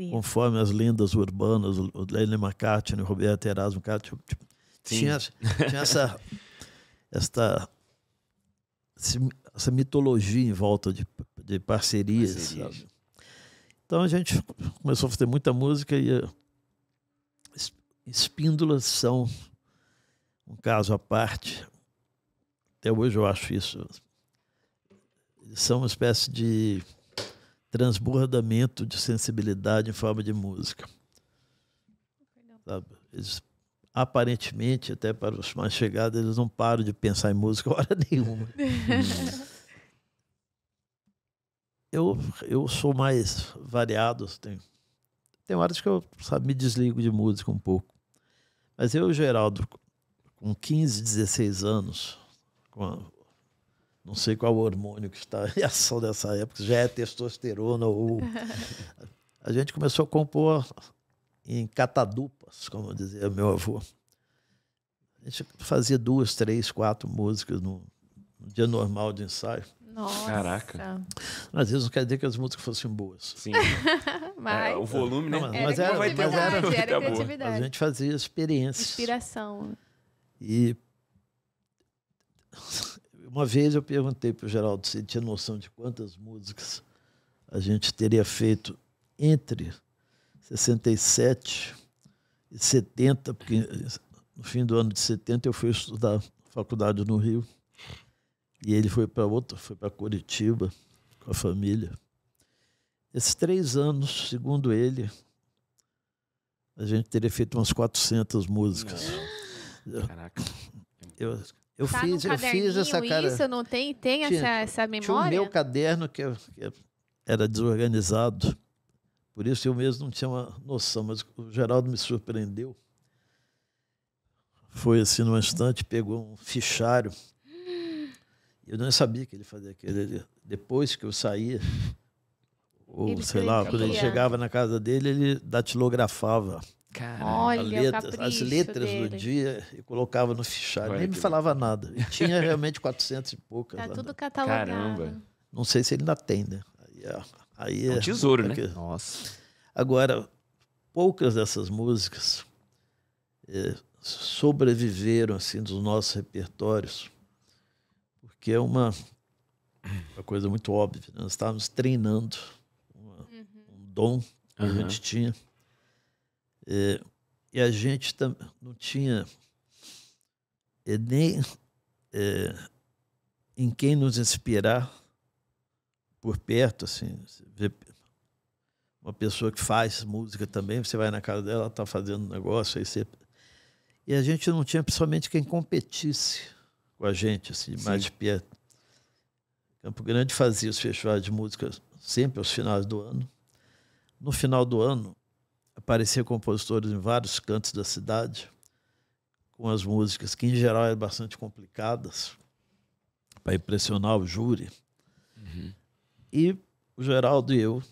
conforme as lendas urbanas, o Lenny McCartney, o Roberto Erasmo, cara, tipo, tipo tinha, tinha essa, esta, essa mitologia em volta de, de parcerias. parcerias. Então a gente começou a fazer muita música e espíndolas são um caso à parte. Até hoje eu acho isso são uma espécie de transbordamento de sensibilidade em forma de música. Eles, aparentemente, até para os mais chegados, eles não param de pensar em música hora nenhuma. eu, eu sou mais variado. Tem, tem horas que eu sabe, me desligo de música um pouco. Mas eu, Geraldo, com 15, 16 anos, com não sei qual hormônio que está em ação dessa época, já é testosterona ou. A gente começou a compor em catadupas, como dizia meu avô. A gente fazia duas, três, quatro músicas no, dia normal de ensaio. Nossa. Caraca. Às vezes não quer dizer que as músicas fossem boas. Sim. É, mas... É, o volume, né? Não, mas era, era, mas era, era criatividade. A gente fazia experiências. Inspiração. E uma vez eu perguntei para o Geraldo se ele tinha noção de quantas músicas a gente teria feito entre 67 e 70, porque no fim do ano de 70 eu fui estudar faculdade no Rio. E ele foi para outra, foi para Curitiba com a família. Esses três anos, segundo ele, a gente teria feito umas 400 músicas. Caraca. Eu, é eu tá fiz, eu fiz essa cara. Isso não tem, tem tinha, essa, essa memória. Tinha o meu caderno que, que era desorganizado, por isso eu mesmo não tinha uma noção. Mas o Geraldo me surpreendeu. Foi assim num instante, pegou um fichário. Eu não sabia que ele fazia aquilo. depois que eu saía, ou ele sei lá, quando ele chegava na casa dele, ele datilografava Caramba, Olha, as letras dele. do dia e colocava no fichário, nem me falava nada. E tinha realmente 400 e poucas. Tá tudo né? catalogado. Caramba. Não sei se ele ainda tem, né? Aí é, aí é um é tesouro, né? Nossa. Agora, poucas dessas músicas é, sobreviveram assim dos nossos repertórios, porque é uma, uma coisa muito óbvia. Né? Nós estávamos treinando uma, uhum. um dom que uhum. a gente tinha é, e a gente não tinha é, nem é, em quem nos inspirar por perto, assim. uma pessoa que faz música também, você vai na casa dela, ela está fazendo um negócio, aí você... E a gente não tinha principalmente quem competisse com a gente, assim, Sim. mais de perto. Campo Grande fazia os festivais de música sempre aos finais do ano. No final do ano, apareciam compositores em vários cantos da cidade, com as músicas que, em geral, eram é bastante complicadas, para impressionar o júri. Uhum. E o Geraldo e eu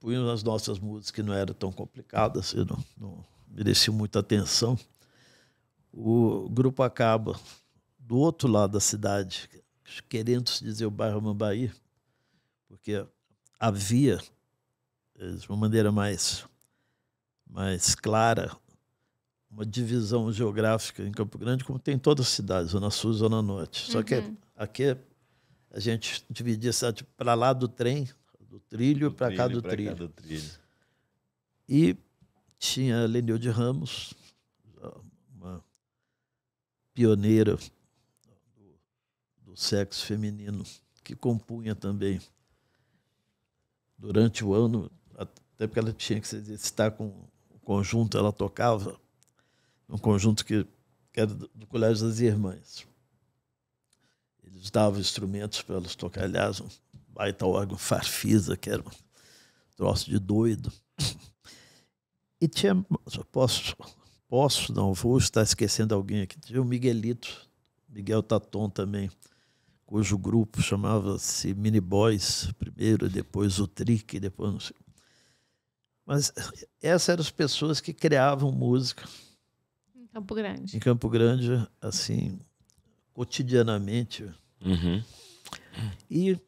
punhamos as nossas músicas, que não eram tão complicadas, e não, não mereciam muita atenção. O grupo acaba do outro lado da cidade, querendo se dizer o bairro Mambaí, porque havia, eh, de uma maneira mais mais clara uma divisão geográfica em Campo Grande, como tem todas as cidades, Zona Sul e Zona Norte. Só uhum. que aqui é, a gente dividia a cidade para lá do trem, do trilho, para cá do trilho. Cá do trilho. E tinha Lenil de Ramos, uma pioneira do, do sexo feminino, que compunha também durante o ano, até porque ela tinha que se com conjunto ela tocava, um conjunto que, que era do, do Colégio das Irmãs. Eles davam instrumentos para elas tocar, aliás, um baita órgão farfisa, que era um troço de doido. E tinha, posso, posso, não vou estar esquecendo alguém aqui, tinha o Miguelito, Miguel Taton também, cujo grupo chamava-se Mini Boys, primeiro, depois o Trick, depois não sei mas essas eram as pessoas que criavam música. Em Campo Grande. Em Campo Grande, assim, cotidianamente. Uhum. E,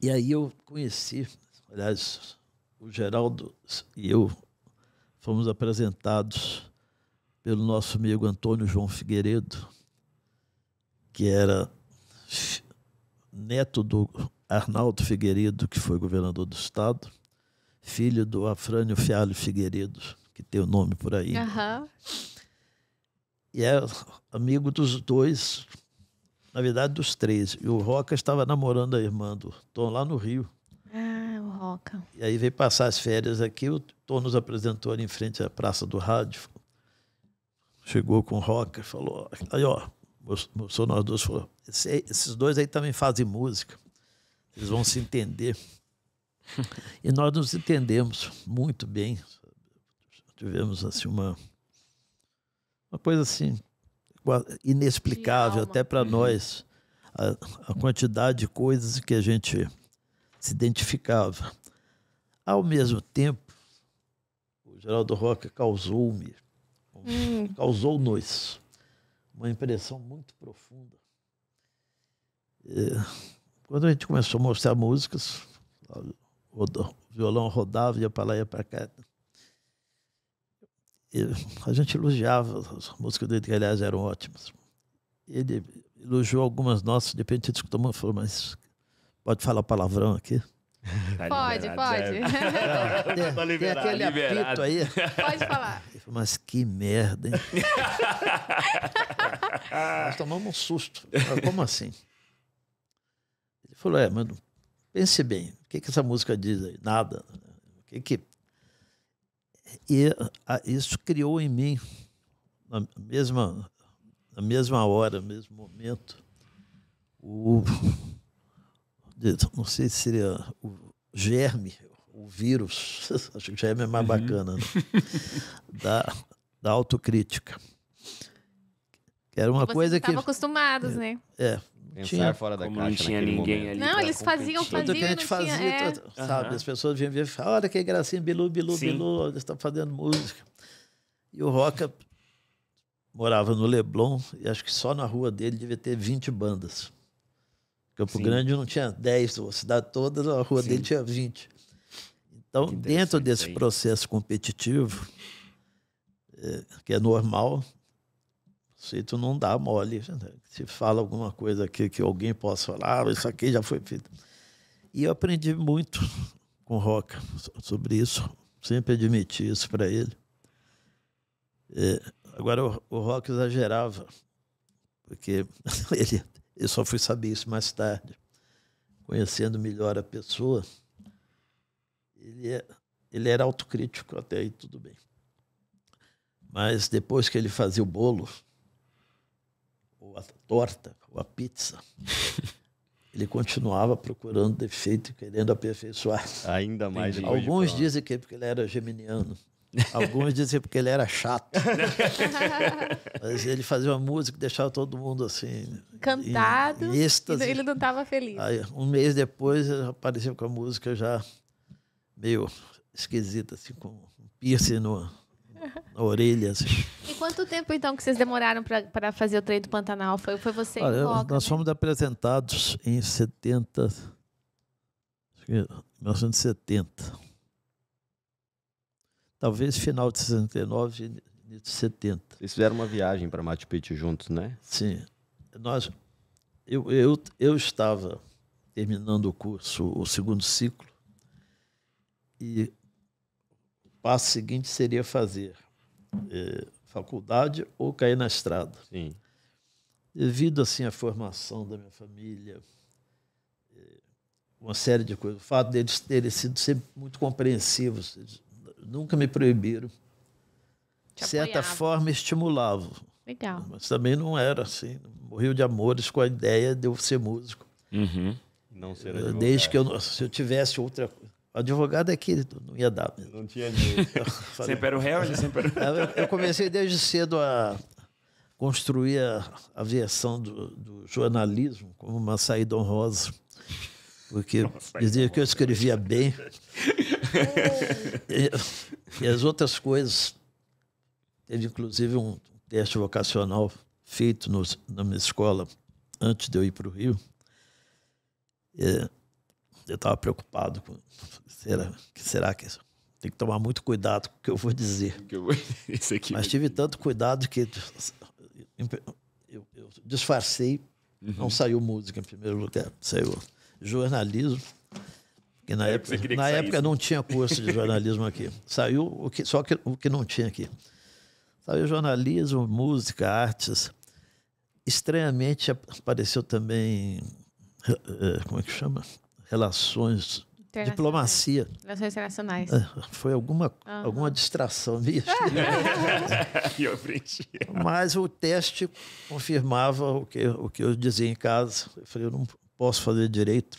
e aí eu conheci, aliás, o Geraldo e eu fomos apresentados pelo nosso amigo Antônio João Figueiredo, que era neto do Arnaldo Figueiredo, que foi governador do estado, filho do Afrânio Fialho Figueiredo, que tem o nome por aí. Uhum. E é amigo dos dois, na verdade dos três. E o Roca estava namorando a irmã do Tom lá no Rio. Ah, o Roca. E aí veio passar as férias aqui, o Tom nos apresentou ali em frente à Praça do Rádio. Chegou com o Roca e falou, aí ó, mostrou nós dois, falou, esses dois aí também fazem música, eles vão se entender. e nós nos entendemos muito bem. Tivemos assim uma uma coisa assim inexplicável até para nós a, a quantidade de coisas que a gente se identificava. Ao mesmo tempo, o Geraldo Roca causou-me, hum. causou-nos uma impressão muito profunda. É, quando a gente começou a mostrar músicas, o violão rodava, ia para lá, e ia para cá. E a gente elogiava, as músicas dele, que aliás eram ótimas. Ele elogiou algumas nossas, de repente a gente escutou uma e falou, mas pode falar palavrão aqui? Tá pode, pode. É, tá liberado, tem aquele liberado. apito aí. Pode falar. Mas que merda, hein? Nós tomamos um susto. Como assim? Ele falou, é, mas Pense bem, o que, que essa música diz aí? Nada. Né? O que que... E isso criou em mim, na mesma, na mesma hora, no mesmo momento, o. Não sei se seria o germe, o vírus, acho que germe é mais uhum. bacana, né? da, da autocrítica. Que era uma Vocês coisa que. Estavam acostumados, é, né? É, Pensar fora da Como caixa. Não tinha ninguém momento. ali. Não, eles faziam, faziam. Tudo que a gente fazia, tinha, tudo, é. sabe? Uhum. As pessoas vinham ver e falavam: olha que gracinha, Bilu, Bilu, Sim. Bilu, eles estão fazendo música. E o Roca morava no Leblon e acho que só na rua dele devia ter 20 bandas. Campo Sim. Grande não tinha 10, a cidade toda, a rua Sim. dele tinha 20. Então, dentro desse aí. processo competitivo, é, que é normal, se tu não dá mole, se fala alguma coisa aqui que alguém possa falar, ah, isso aqui já foi feito. E eu aprendi muito com o Roca sobre isso, sempre admiti isso para ele. É, agora, o, o Rock exagerava, porque ele, eu só fui saber isso mais tarde, conhecendo melhor a pessoa. Ele, é, ele era autocrítico, até aí tudo bem. Mas depois que ele fazia o bolo, ou a torta, ou a pizza. Ele continuava procurando defeito e querendo aperfeiçoar. Ainda mais. Alguns dizem que é porque ele era geminiano. Alguns dizem porque ele era chato. Mas ele fazia uma música que deixava todo mundo assim. Cantado. Em Ele não estava feliz. Aí, um mês depois apareceu com a música já meio esquisita, assim, com um piercing no, Orelhas. E quanto tempo, então, que vocês demoraram para fazer o treino do Pantanal? Foi, foi você Olha, Coca, Nós né? fomos apresentados em 70... 1970. Talvez final de 69, início de 70. Vocês fizeram uma viagem para Machu Picchu juntos, né? Sim. Nós, eu, eu, eu estava terminando o curso, o segundo ciclo, e passo seguinte seria fazer é, faculdade ou cair na estrada. Sim. Devido assim à formação da minha família, eh, uma série de coisas. O fato deles terem sido sempre muito compreensivos, eles nunca me proibiram. de certa apoiava. forma, estimulavam. Legal. Mas também não era assim. Morreu de amores com a ideia de eu ser músico. Uhum. Não ser Desde que eu, se eu tivesse outra coisa. O advogado é que não ia dar mesmo. Não tinha dinheiro. Falei, sempre era o réu, já sempre era... eu, eu comecei desde cedo a construir a, a versão do, do, jornalismo como uma saída honrosa. Porque dizia que eu escrevia bem. e, e, as outras coisas. Teve inclusive um teste vocacional feito no, na minha escola antes de eu ir para o Rio. eu estava preocupado com Será que, será que é isso? Tem que tomar muito cuidado com o que eu vou dizer. Mas tive tanto cuidado que eu, eu disfarcei. Uhum. Não saiu música em primeiro lugar, saiu jornalismo. Porque na é, época, que na época não tinha curso de jornalismo aqui. Saiu o que, só que, o que não tinha aqui. Saiu jornalismo, música, artes. Estranhamente apareceu também, eh, eh, como é que chama? Relações Diplomacia. Relações internacionais. É, foi alguma, uhum. alguma distração minha. Mas o teste confirmava o que, o que eu dizia em casa. Eu falei, eu não posso fazer direito.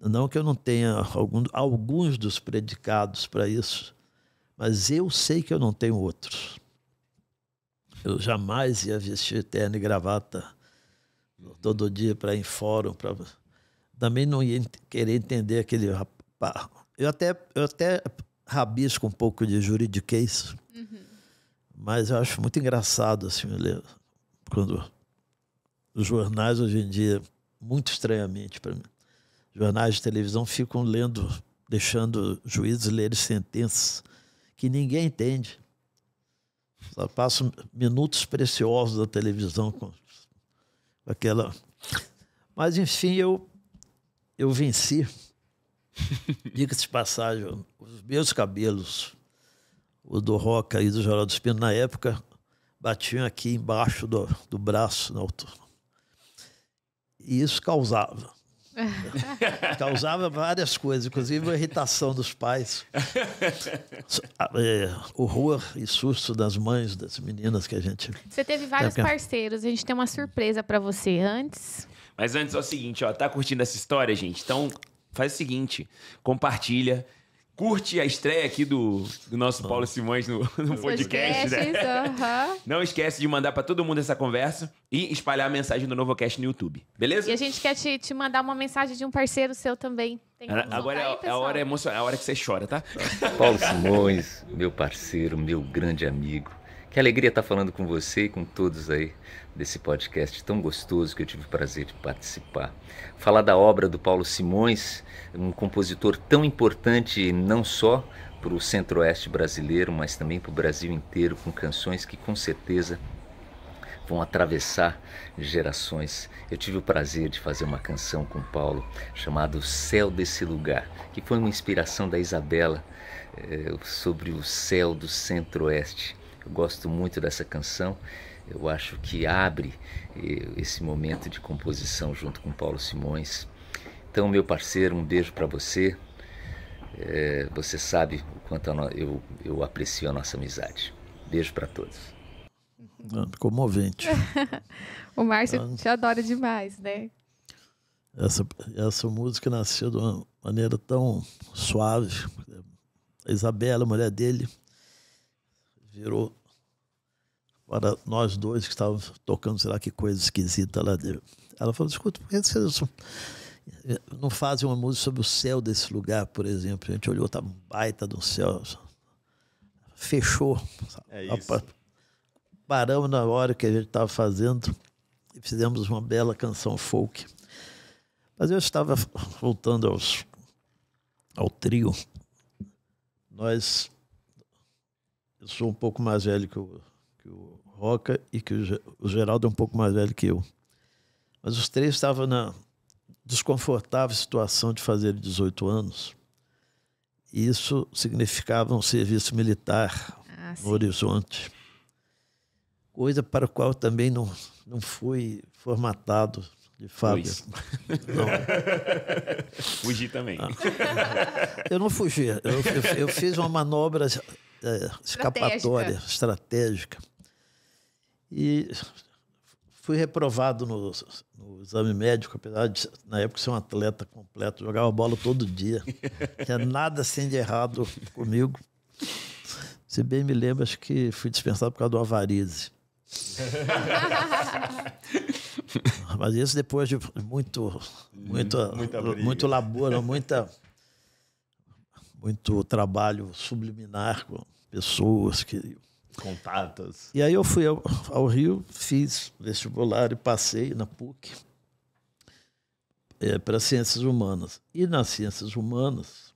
Não que eu não tenha algum, alguns dos predicados para isso, mas eu sei que eu não tenho outros. Eu jamais ia vestir terno e gravata todo dia para ir em fórum, para também não ia querer entender aquele rapaz. Eu até, eu até rabisco um pouco de juridiquês, uhum. mas eu acho muito engraçado assim, ler, quando os jornais hoje em dia, muito estranhamente para mim, jornais de televisão ficam lendo, deixando juízes lerem sentenças que ninguém entende. Só passo minutos preciosos da televisão com, aquela. Mas, enfim, eu eu venci. Diga-se de passagem, os meus cabelos, o do Roca e do Geraldo Espino, na época, batiam aqui embaixo do, do braço, na altura. E isso causava. causava várias coisas, inclusive a irritação dos pais, é, horror e susto das mães, das meninas que a gente. Você teve vários parceiros, a gente tem uma surpresa para você. Antes, mas antes é o seguinte, ó, tá curtindo essa história, gente? Então faz o seguinte, compartilha, curte a estreia aqui do, do nosso Paulo Simões no, no podcast, né? Não esquece de mandar para todo mundo essa conversa e espalhar a mensagem do Novocast no YouTube, beleza? E a gente quer te, te mandar uma mensagem de um parceiro seu também. Agora é a, é a hora emocional, a hora que você chora, tá? Paulo Simões, meu parceiro, meu grande amigo. Que alegria estar tá falando com você e com todos aí desse podcast tão gostoso que eu tive o prazer de participar. Falar da obra do Paulo Simões, um compositor tão importante não só para o centro-oeste brasileiro, mas também para o Brasil inteiro, com canções que com certeza vão atravessar gerações. Eu tive o prazer de fazer uma canção com Paulo chamada Céu desse Lugar, que foi uma inspiração da Isabela eh, sobre o céu do centro-oeste. Eu gosto muito dessa canção eu acho que abre eh, esse momento de composição junto com Paulo Simões. Então, meu parceiro, um beijo para você. É, você sabe o quanto eu, eu aprecio a nossa amizade. Beijo para todos. Ah, Comovente. o Márcio ah. te adora demais, né? Essa, essa música nasceu de uma maneira tão suave. A Isabela, a mulher dele, virou para nós dois que estávamos tocando, sei lá que coisa esquisita lá dentro. Ela falou: escuta, por que vocês não fazem uma música sobre o céu desse lugar, por exemplo? A gente olhou, tá baita do céu. Fechou. É paramos na hora que a gente estava fazendo e fizemos uma bela canção folk. Mas eu estava voltando aos, ao trio. Nós. Eu sou um pouco mais velho que o, que o Roca e que o Geraldo é um pouco mais velho que eu. Mas os três estavam na desconfortável situação de fazer 18 anos. Isso significava um serviço militar ah, no horizonte. Coisa para a qual também não, não fui formatado de Fábio. Fugi também. Ah. Eu não fugi. Eu, eu, eu, fiz uma manobra é, escapatória, estratégica. estratégica. E fui reprovado no, no, exame médico, apesar de, na época, ser um atleta completo, jogava bola todo dia. tinha nada assim de errado comigo. Se bem me lembro, acho que fui dispensado por causa do avarize. Mas isso depois de muito, muito, hum, muito labor, muita, muito trabalho subliminar com pessoas que Contatos. E aí eu fui ao, ao Rio, fiz vestibular e passei na PUC é, para Ciências Humanas. E nas Ciências Humanas,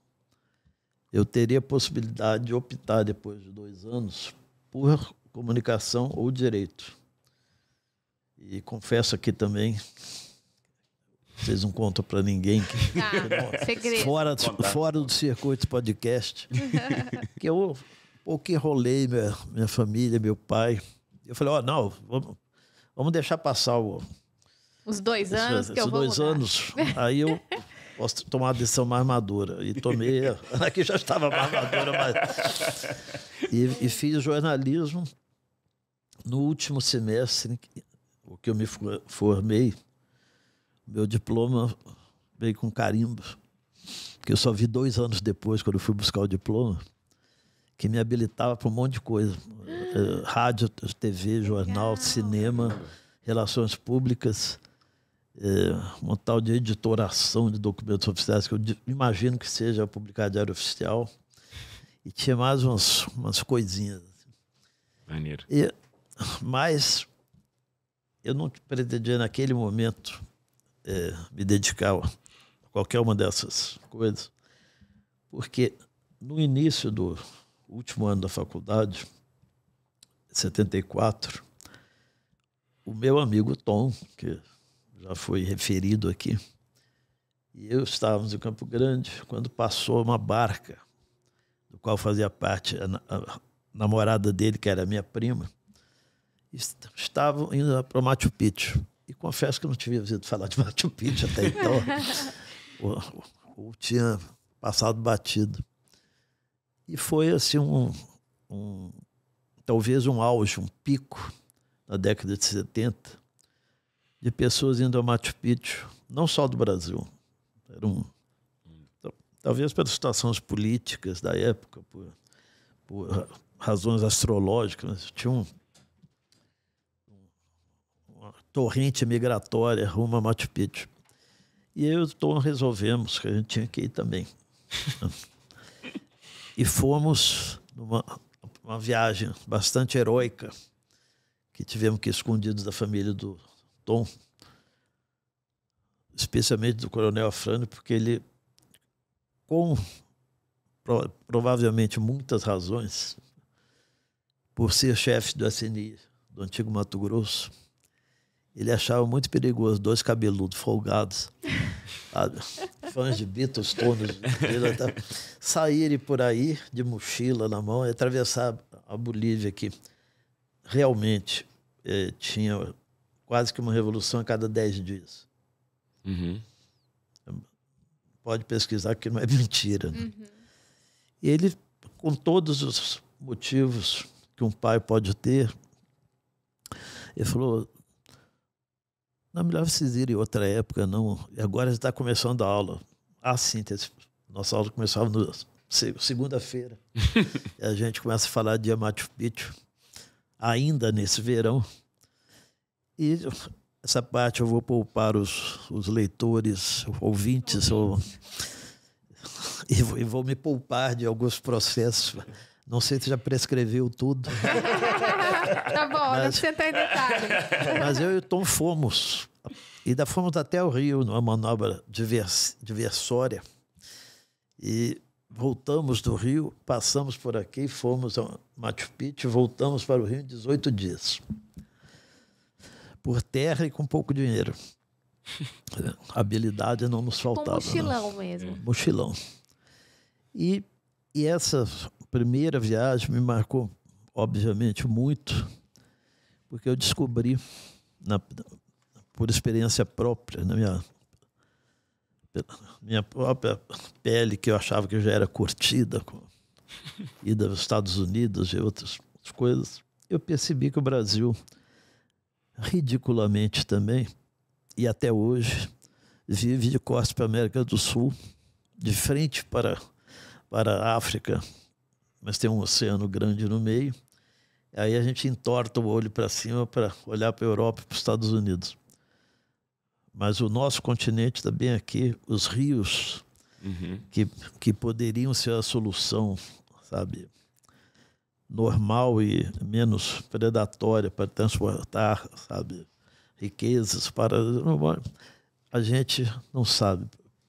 eu teria a possibilidade de optar, depois de dois anos, por comunicação ou direito. E confesso aqui também vocês não contam para ninguém que, ah, fora, fora do circuito podcast que eu Pô, que enrolei minha, minha família, meu pai. Eu falei, ó, oh, não, vamos, vamos deixar passar o... Os dois esse, anos que eu vou dois mudar. anos. Aí eu posso tomar uma decisão mais madura. E tomei. Aqui já estava mais madura, mas. E, e, fiz jornalismo no último semestre, o que eu me formei. Meu diploma veio com carimbo, que eu só vi dois anos depois, quando eu fui buscar o diploma que me habilitava para um monte de coisa. Eh, rádio, TV, jornal, Legal. cinema, relações públicas, eh, um tal de editoração de documentos oficiais, que eu imagino que seja publicar diário oficial. E tinha mais umas, umas coisinhas. Assim. Maneiro. E, mas eu não pretendia naquele momento é, me dedicar a qualquer uma dessas coisas, porque no início do, último ano da faculdade, 74, o meu amigo Tom, que já foi referido aqui, e eu estávamos em Campo Grande quando passou uma barca, do qual fazia parte a, a namorada dele, que era minha prima, estavam indo para Machu Picchu. E confesso que eu não tinha ouvido falar de Machu Picchu até então. ou, ou, ou tinha passado batido. E foi assim um, um talvez um auge, um pico na década de 70 de pessoas indo a Machu Picchu, não só do Brasil. Era um, talvez pelas situações políticas da época, por, por razões astrológicas, tinha um, uma torrente migratória rumo a Machu Picchu. E eu e o Tom resolvemos que a gente tinha que ir também. E fomos numa uma viagem bastante heróica, que tivemos que ir escondidos da família do Tom, especialmente do coronel Afrânio, porque ele, com provavelmente muitas razões, por ser chefe do SNI, do antigo Mato Grosso, ele achava muito perigoso, dois cabeludos folgados, sabe? fãs de Beatles todos, tá? saírem por aí de mochila na mão e atravessar a Bolívia que Realmente eh, tinha quase que uma revolução a cada dez dias. Uhum. Pode pesquisar que não é mentira. Né? Uhum. E ele, com todos os motivos que um pai pode ter, ele falou: não, é melhor vocês irem outra época, não. Agora está começando a aula. A ah, síntese. Nossa aula começava no segunda-feira. a gente começa a falar de Machu Picchu, ainda nesse verão. E essa parte eu vou poupar os, os leitores, ouvintes, ou, e, vou, e vou me poupar de alguns processos não sei se já prescreveu tudo. tá bom, mas, não precisa ter detalhe. Mas eu e o Tom fomos. E da fomos até o Rio, numa manobra divers, diversória. E voltamos do Rio, passamos por aqui, fomos a Machu Picchu, voltamos para o Rio em 18 dias. Por terra e com pouco dinheiro. habilidade não nos faltava. Com mochilão não. mesmo. Mochilão. E, e essas primeira viagem me marcou, obviamente, muito, porque eu descobri, na, por experiência própria, na minha, minha própria pele, que eu achava que eu já era curtida com ida aos Estados Unidos e outras coisas, eu percebi que o Brasil, ridiculamente também, e até hoje, vive de costas para a América do Sul, de frente para, para a África, mas tem um oceano grande no meio. Aí a gente entorta o olho para cima para olhar para a Europa e para os Estados Unidos. Mas o nosso continente está bem aqui, os rios uhum. que, que poderiam ser a solução, sabe, normal e menos predatória para transportar, sabe, riquezas para a gente não sabe.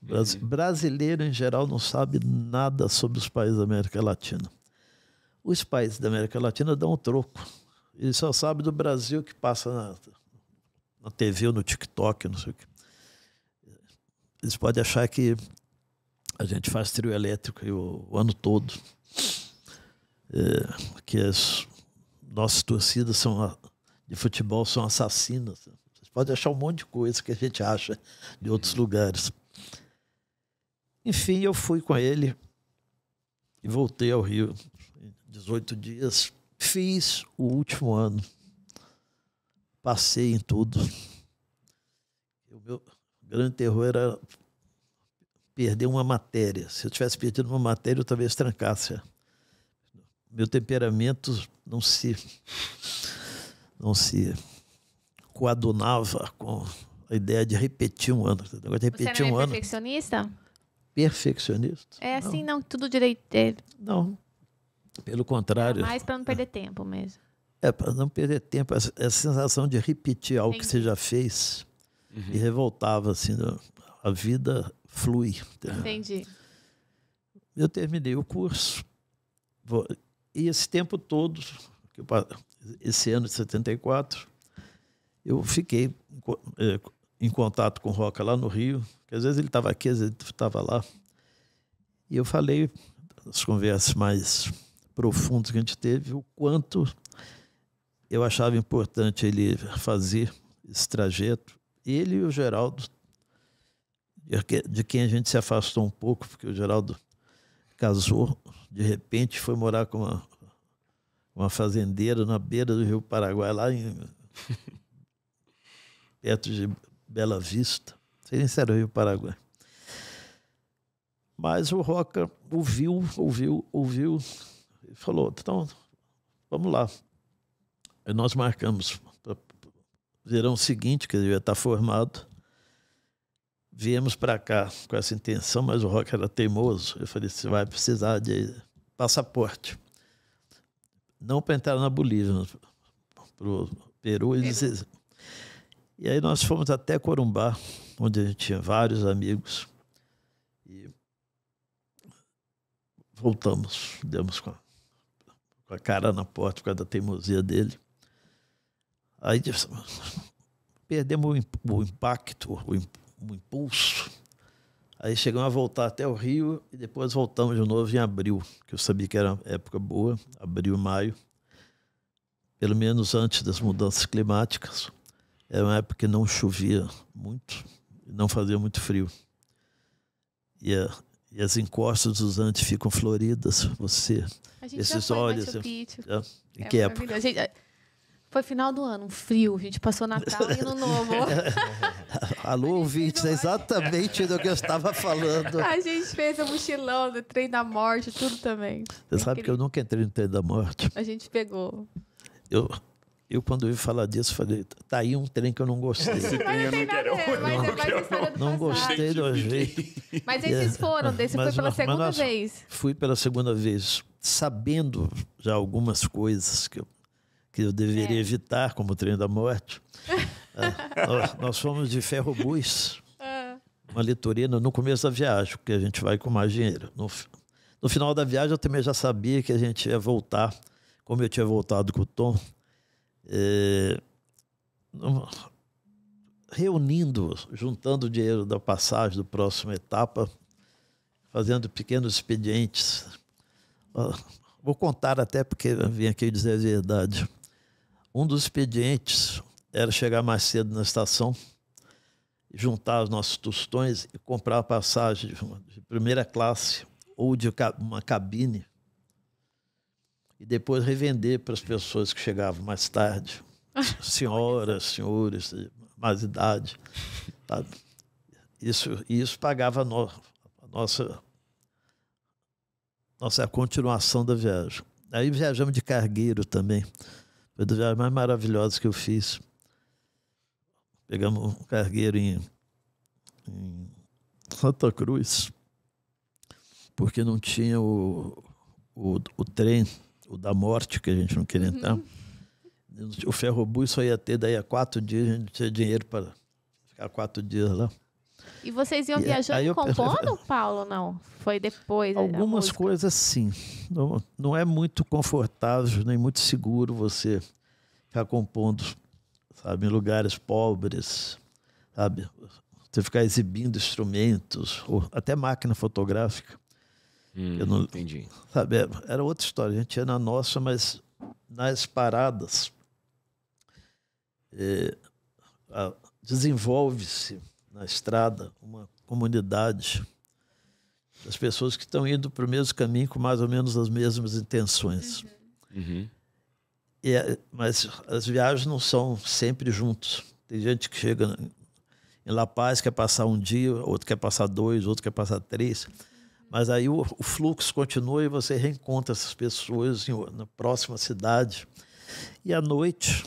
Uhum. Brasileiro em geral não sabe nada sobre os países da América Latina os países da América Latina dão um troco. eles só sabe do Brasil que passa na, na TV ou no TikTok, não sei o que. Eles podem achar que a gente faz trio elétrico o, o ano todo. É, que as nossas torcidas são, de futebol são assassinas. Vocês podem achar um monte de coisa que a gente acha de outros lugares. Enfim, eu fui com ele e voltei ao Rio 18 dias, fiz o último ano. Passei em tudo. O meu grande terror era perder uma matéria. Se eu tivesse perdido uma matéria, eu talvez trancasse. Meu temperamento não se não se coadunava com a ideia de repetir um ano. de repetir Você era é um perfeccionista? ano. Perfeccionista? Perfeccionista. É assim, não, não tudo direito. É. Não. Pelo contrário. É mais para não perder tempo mesmo. É, para não perder tempo. Essa, sensação de repetir algo Sim. que você já fez uhum. e revoltava, assim, a vida flui. Entendi. Eu terminei o curso. E esse tempo todo, esse ano de 74, eu fiquei é, em contato com o Roca lá no Rio, que às vezes ele estava aqui, às vezes ele estava lá. E eu falei as conversas mais profundos que a gente teve, o quanto eu achava importante ele fazer esse trajeto. Ele e o Geraldo, de quem a gente se afastou um pouco, porque o Geraldo casou, de repente foi morar com uma, uma fazendeira na beira do Rio Paraguai, lá em, perto de Bela Vista. Sei nem se era o Rio Paraguai. Mas o Roca ouviu, ouviu, ouviu ele falou, então, vamos lá. E nós marcamos para verão seguinte, que ele ia estar tá formado. Viemos para cá com essa intenção, mas o Rock era teimoso. Eu falei, você vai precisar de passaporte. Não para entrar na Bolívia, mas para o Peru. E aí nós fomos até Corumbá, onde a gente tinha vários amigos. E voltamos, demos com com a cara na porta por causa da teimosia dele. Aí perdemos o, impacto, o, impulso. Aí chegamos a voltar até o Rio e depois voltamos de novo em abril, que eu sabia que era época boa, abril, maio, pelo menos antes das mudanças climáticas. Era uma época que não chovia muito, não fazia muito frio. E, a, e as encostas dos Andes ficam floridas. Você gente esses né, olhos. Ah, é, que época? A gente, é, foi final do ano, um frio. A gente passou Natal e Ano Novo. Alô, ouvinte, é exatamente do que eu estava falando. A gente fez o mochilão do trem da morte, tudo também. Você é sabe incrível. que eu nunca entrei no trem da morte. A gente pegou. Eu, eu quando ouvi falar disso, falei, tá aí um trem que eu não gostei. Esse trem eu não quero. mas é não, quero. não gostei do jeito. Mas esses é. foram, desse mas, foi pela mas, segunda mas vez. Fui pela segunda vez sabendo já algumas coisas que eu, que eu deveria é. evitar, como o trem da morte. Ah, nós, nós, fomos de Ferrobus, bus, ah. uma litorina no começo da viagem, porque a gente vai com mais dinheiro. No, no final da viagem, eu também já sabia que a gente ia voltar, como eu tinha voltado com o Tom. É, reunindo, juntando o dinheiro da passagem do próximo etapa, fazendo pequenos expedientes ah, vou contar até porque vim aqui dizer a verdade. Um dos expedientes era chegar mais cedo na estação, juntar os nossos tostões e comprar a passagem de primeira classe ou de uma cabine e depois revender para as pessoas que chegavam mais tarde, senhoras, senhores, mais idade. Sabe? Isso, isso pagava a, no, a nossa nossa, é a continuação da viagem. Aí viajamos de cargueiro também. Foi das viagens mais maravilhosas que eu fiz. Pegamos um cargueiro em, em Santa Cruz, porque não tinha o, o, o, trem, o da morte, que a gente não queria entrar. Uhum. O ferrobus só ia ter daí a quatro dias, a gente tinha dinheiro para ficar quatro dias lá. E vocês iam é, viajando e, compondo, eu, Paulo, não? Foi depois. É, Algumas coisas sim. Não, não, é muito confortável, nem muito seguro você ficar compondo, sabe, em lugares pobres, sabe? Você ficar exibindo instrumentos, ou até máquina fotográfica. Hum, eu não, entendi. Sabe, é, era outra história. A gente ia na nossa, mas nas paradas. É, desenvolve-se na estrada uma comunidade das pessoas que estão indo para o mesmo caminho com mais ou menos as mesmas intenções. Uhum. uhum. É, mas as viagens não são sempre juntos. Tem gente que chega em La Paz, quer passar um dia, outro quer passar dois, outro quer passar três. Mas aí o, o fluxo continua e você reencontra essas pessoas em, na próxima cidade. E à noite,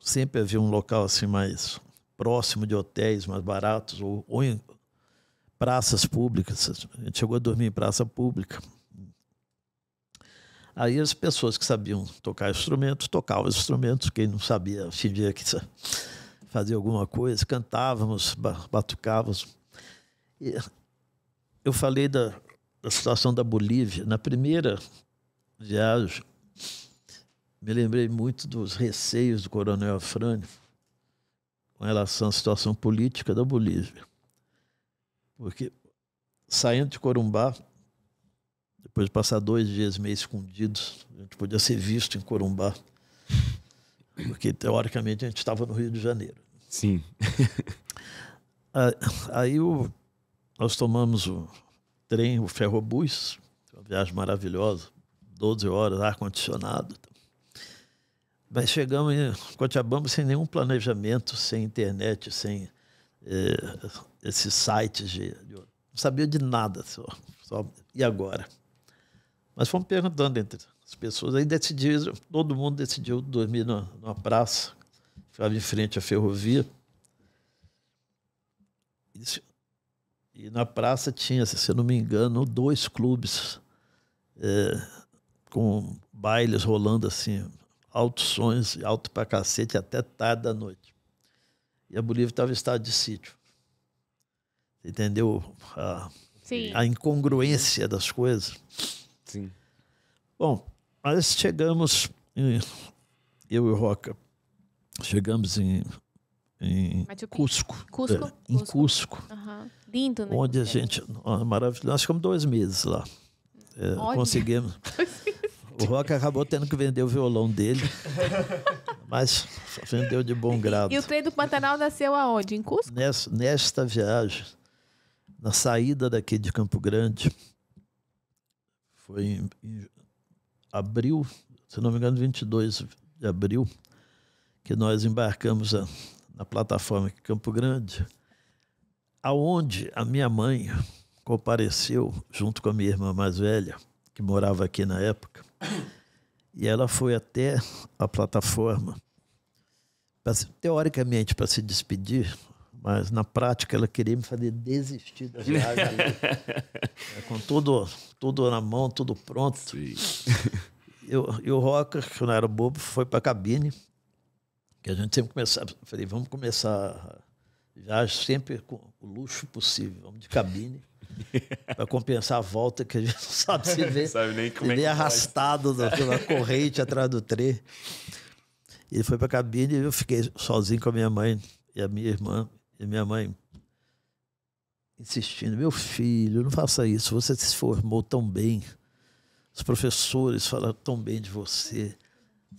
sempre havia um local assim mais próximo de hotéis mais baratos ou, ou em praças públicas. A gente chegou a dormir em praça pública. Aí as pessoas que sabiam tocar instrumentos tocavam os instrumentos, quem não sabia fingia que fazia alguma coisa, cantávamos, batucávamos. E eu falei da, da situação da Bolívia. Na primeira viagem, me lembrei muito dos receios do coronel Frânio com relação à situação política da Bolívia. Porque saindo de Corumbá, depois de passar dois dias meio escondidos, a gente podia ser visto em Corumbá, porque teoricamente a gente estava no Rio de Janeiro. Sim. Ah, aí o, nós tomamos o trem, o ferrobus, uma viagem maravilhosa, 12 horas, ar-condicionado. Mas chegamos em Cochabamba sem nenhum planejamento, sem internet, sem eh, esses sites. De, de, não sabia de nada. Só, só, e agora? Mas fomos perguntando entre as pessoas. Aí decidiram, todo mundo decidiu dormir numa, numa praça, ficava em frente à ferrovia. E na praça tinha, se eu não me engano, dois clubes é, com bailes rolando assim, altos sons, alto pra cacete, até tarde da noite. E a Bolívia estava em estado de sítio. Entendeu a, a incongruência das coisas? Sim. Bom, nós chegamos, em, eu e Roca, chegamos em, em Cusco. Cusco? É, Em Cusco. Uhum. Lindo, né? Onde a gente. Ah, maravilhoso. Nós ficamos dois meses lá. É, conseguimos. O Rock acabou tendo que vender o violão dele. mas vendeu de bom grado. E o trem do Pantanal nasceu aonde? Em Cusco? nesta viagem, na saída daqui de Campo Grande, foi em, em abril, se não me engano, 22 de abril, que nós embarcamos a, na plataforma de Campo Grande, aonde a minha mãe compareceu junto com a minha irmã mais velha, que morava aqui na época, e ela foi até a plataforma, pra, teoricamente para se despedir, mas na prática ela queria me fazer desistir da viagem ali. é, com tudo, tudo na mão, tudo pronto. Sim. Eu, e o Roca, que não era bobo, foi para a cabine, que a gente sempre começava, falei, vamos começar já sempre com o luxo possível, vamos de cabine. para compensar a volta, que a gente não sabe se vê. sabe nem como se é arrastado na, corrente atrás do trem. Ele foi para a cabine e eu fiquei sozinho com a minha mãe e a minha irmã. E minha mãe insistindo: meu filho, não faça isso, você se formou tão bem. Os professores falaram tão bem de você,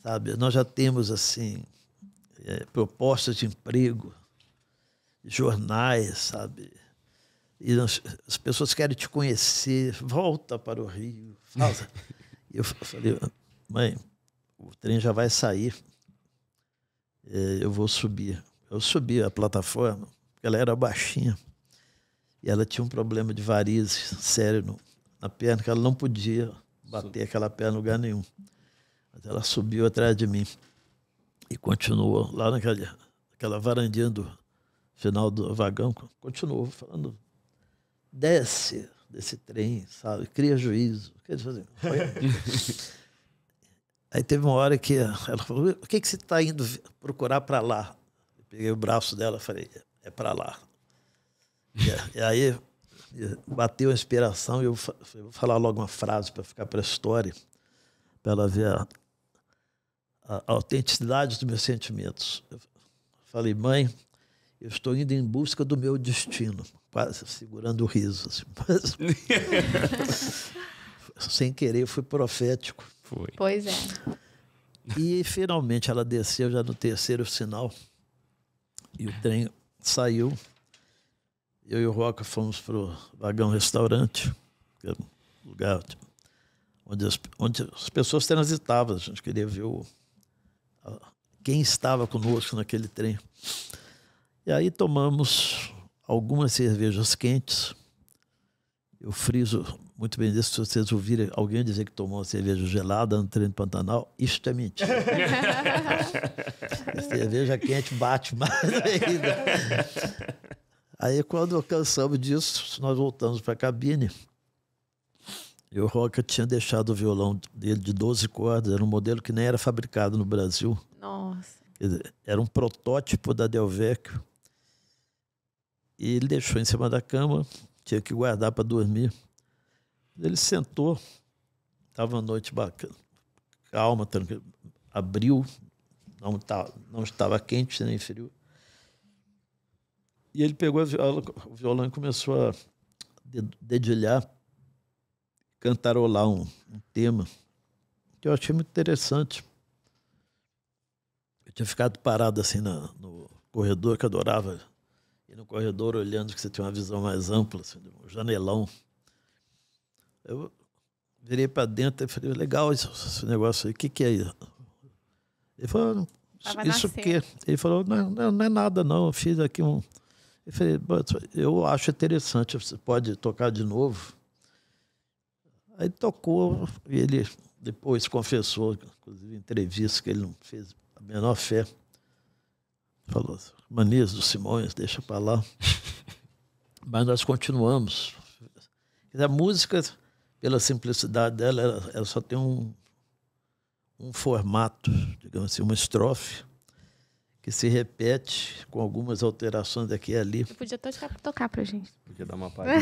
sabe? Nós já temos, assim, é, propostas de emprego, jornais, sabe? E as, pessoas querem te conhecer, volta para o Rio. Fala. eu falei, mãe, o trem já vai sair, é, eu vou subir. Eu subi a plataforma, ela era baixinha, e ela tinha um problema de varizes sério no, na perna, que ela não podia bater Sim. aquela perna em lugar nenhum. Mas ela subiu atrás de mim e continuou lá naquela, naquela varandinha do final do vagão, continuou falando desce desse trem, sabe? Cria juízo. O que eles faziam? Aí teve uma hora que ela falou: O que, que você está indo procurar para lá? Eu peguei o braço dela e falei: É para lá. E, aí bateu a inspiração e eu, falei, vou falar logo uma frase para ficar para a história, para ela ver a, a, a autenticidade dos meus sentimentos. Eu falei: Mãe, eu estou indo em busca do meu destino quase segurando o riso. Assim, mas... sem querer, fui profético. Foi. Pois é. E finalmente ela desceu já no terceiro sinal. E o trem saiu. Eu e o Roca fomos para o vagão restaurante, que era um lugar onde as, onde as pessoas transitavam. A gente queria ver o, a, quem estava conosco naquele trem. E aí tomamos algumas cervejas quentes. Eu friso muito bem disso. Se vocês ouvirem alguém dizer que tomou uma cerveja gelada no trem do Pantanal, isto é mentira. cerveja quente bate mais ainda. Aí, quando cansamos disso, nós voltamos para a cabine. E o Roca tinha deixado o violão dele de 12 cordas, era um modelo que nem era fabricado no Brasil. Nossa. Era um protótipo da Delvecchio e ele deixou em cima da cama, tinha que guardar para dormir. Ele sentou, estava uma noite bacana, calma, tranquilo. Abriu, não, tá, não estava quente nem frio. E ele pegou viola, o violão e começou a dedilhar, cantarolar um, um tema que eu achei muito interessante. Eu tinha ficado parado assim na, no corredor que adorava e no corredor, olhando, que você tem uma visão mais ampla, assim, um janelão. Eu virei para dentro e falei, legal esse, esse negócio aí, o que, que é isso? Ele falou, ah, Tava isso o quê? Ele falou, não, não, não, é nada não, eu fiz aqui um... Eu falei, eu acho interessante, você pode tocar de novo? Aí tocou, e ele depois confessou, inclusive em entrevista, que ele não fez a menor fé. Falou, manias do Simões, deixa para lá. Mas nós continuamos. A música, pela simplicidade dela, ela, ela só tem um, um formato, digamos assim, uma estrofe que se repete com algumas alterações daqui e ali. Eu podia tocar, tocar para gente. Podia dar uma palhinha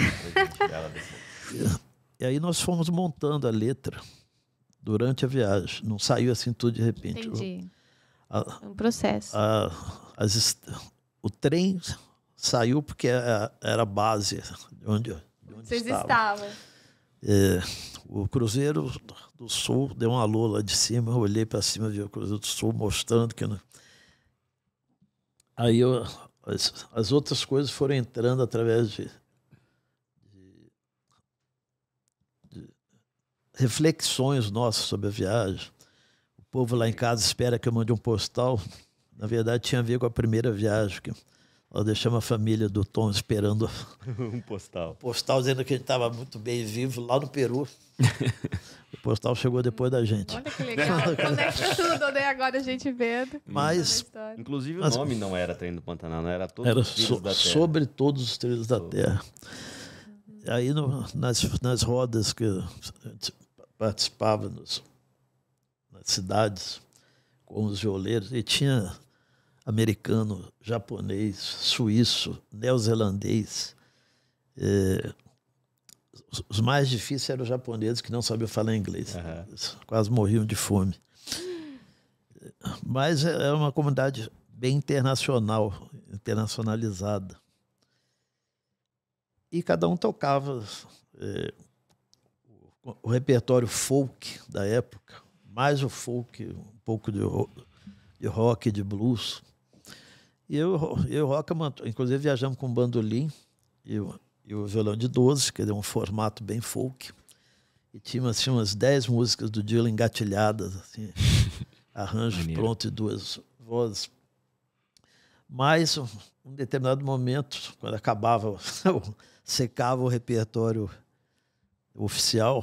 para gente E, e aí nós fomos montando a letra durante a viagem. Não saiu assim tudo de repente. Entendi. a, um processo. A, as, o trem saiu porque é, era, a base de onde, de onde Vocês estava. estavam. É, o Cruzeiro do Sul deu uma alô lá de cima, eu olhei para cima e vi o Cruzeiro do Sul mostrando que. Não... Aí eu, as, as, outras coisas foram entrando através de, de, de reflexões nossas sobre a viagem. O povo lá em casa espera que eu mande um postal na verdade, tinha a ver com a primeira viagem. Que nós deixamos a família do Tom esperando um postal. Um postal dizendo que a gente estava muito bem vivo lá no Peru. o postal chegou depois da gente. Olha que legal. tudo, né? Agora a gente vendo. Mas. Inclusive o mas, nome não era Treino do Pantanal, não né? era todos era os trilhos so, da Terra. Sobre todos os trilhos da Terra. Aí no, nas, nas rodas que a gente participava nos, nas cidades com os violeiros, e tinha americano, japonês, suíço, neozelandês. É, os mais difíceis eram os japoneses que não sabiam falar inglês. Uhum. Quase morriam de fome. Mas é, é uma comunidade bem internacional, internacionalizada. E cada um tocava é, o, o repertório folk da época, mais o folk, um pouco de, de rock, de blues. E eu, eu Roca, inclusive viajamos com o bandolim e o, e o violão de 12, que deu um formato bem folk. E tinha, tinha umas 10 músicas do Dylan engatilhadas, assim, arranjos prontos pronto e duas vozes. Mas, um determinado momento, quando acabava, secava o repertório oficial,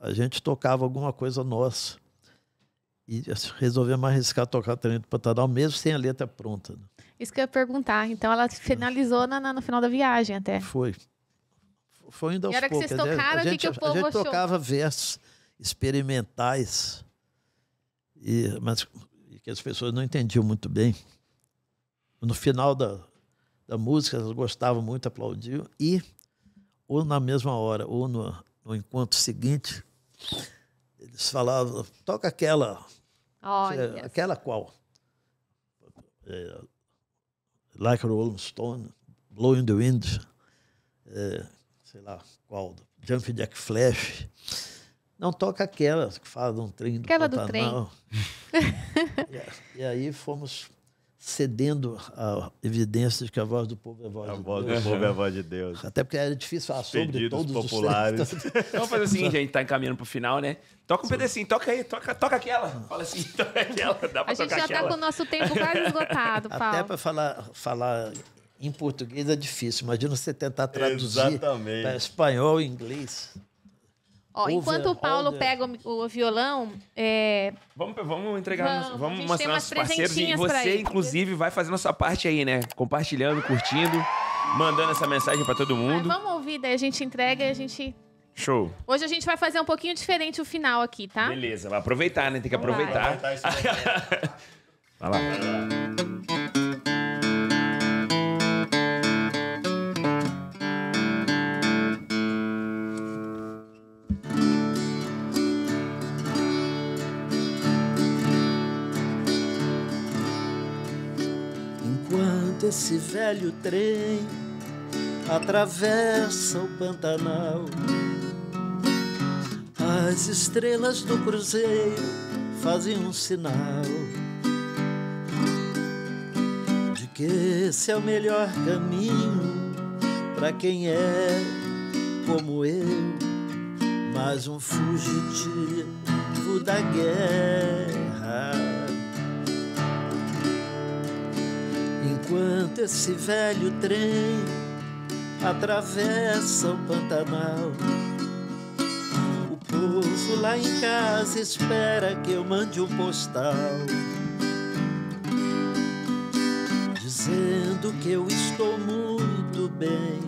a gente tocava alguma coisa nossa. E assim, resolvemos arriscar tocar o treino do Pantanal, mesmo sem a letra pronta. Né? Isso que eu ia perguntar. Então ela finalizou na, na, no final da viagem até. Foi. Foi ainda aos e era que vocês tocaram, o que, que o povo A gente achou? tocava versos experimentais, e, mas e que as pessoas não entendiam muito bem. No final da, da música, elas gostavam muito, aplaudiam. E, ou na mesma hora, ou no, no encontro seguinte, eles falavam, toca aquela... Aquela qual? É, Like a Rolling Stone, Blow in the Wind, é, sei lá qual, Jump Jack Flash. Não toca aquela que fala de um trem do Aquela Pantanal. do trem. e, e aí fomos cedendo a evidências que a voz do povo é a voz, a de voz Deus. do povo é a voz de Deus. Até porque era difícil falar sobre todos populares. os populares. Vamos fazer o seguinte, a gente tá encaminhando pro final, né? Toca um pedacinho, toca aí, toca, toca aquela. Fala assim, toca aquela, dá pra A gente já tá aquela. tá com o nosso tempo quase esgotado, Paulo. Até para falar, falar em português é difícil. Imagina você tentar traduzir para espanhol e inglês. Ó, over, enquanto o Paulo pega o, o violão. É... Vamos, vamos entregar, vamos, vamos mostrar nossos parceiros. E você, inclusive, vai fazendo a sua parte aí, né? Compartilhando, curtindo, mandando essa mensagem para todo mundo. Mas vamos ouvir, daí a gente entrega e a gente. Show. Hoje a gente vai fazer um pouquinho diferente o final aqui, tá? Beleza, vai aproveitar, né? Tem que aproveitar. Vai. Aproveitar isso vai lá. desse velho trem atravessa o Pantanal. As estrelas do cruzeiro fazem um sinal de que esse é o melhor caminho para quem é como eu, mais um fugitivo da guerra. enquanto esse velho trem atravessa o Pantanal. O povo lá em casa espera que eu mande um postal. Dizendo que eu estou muito bem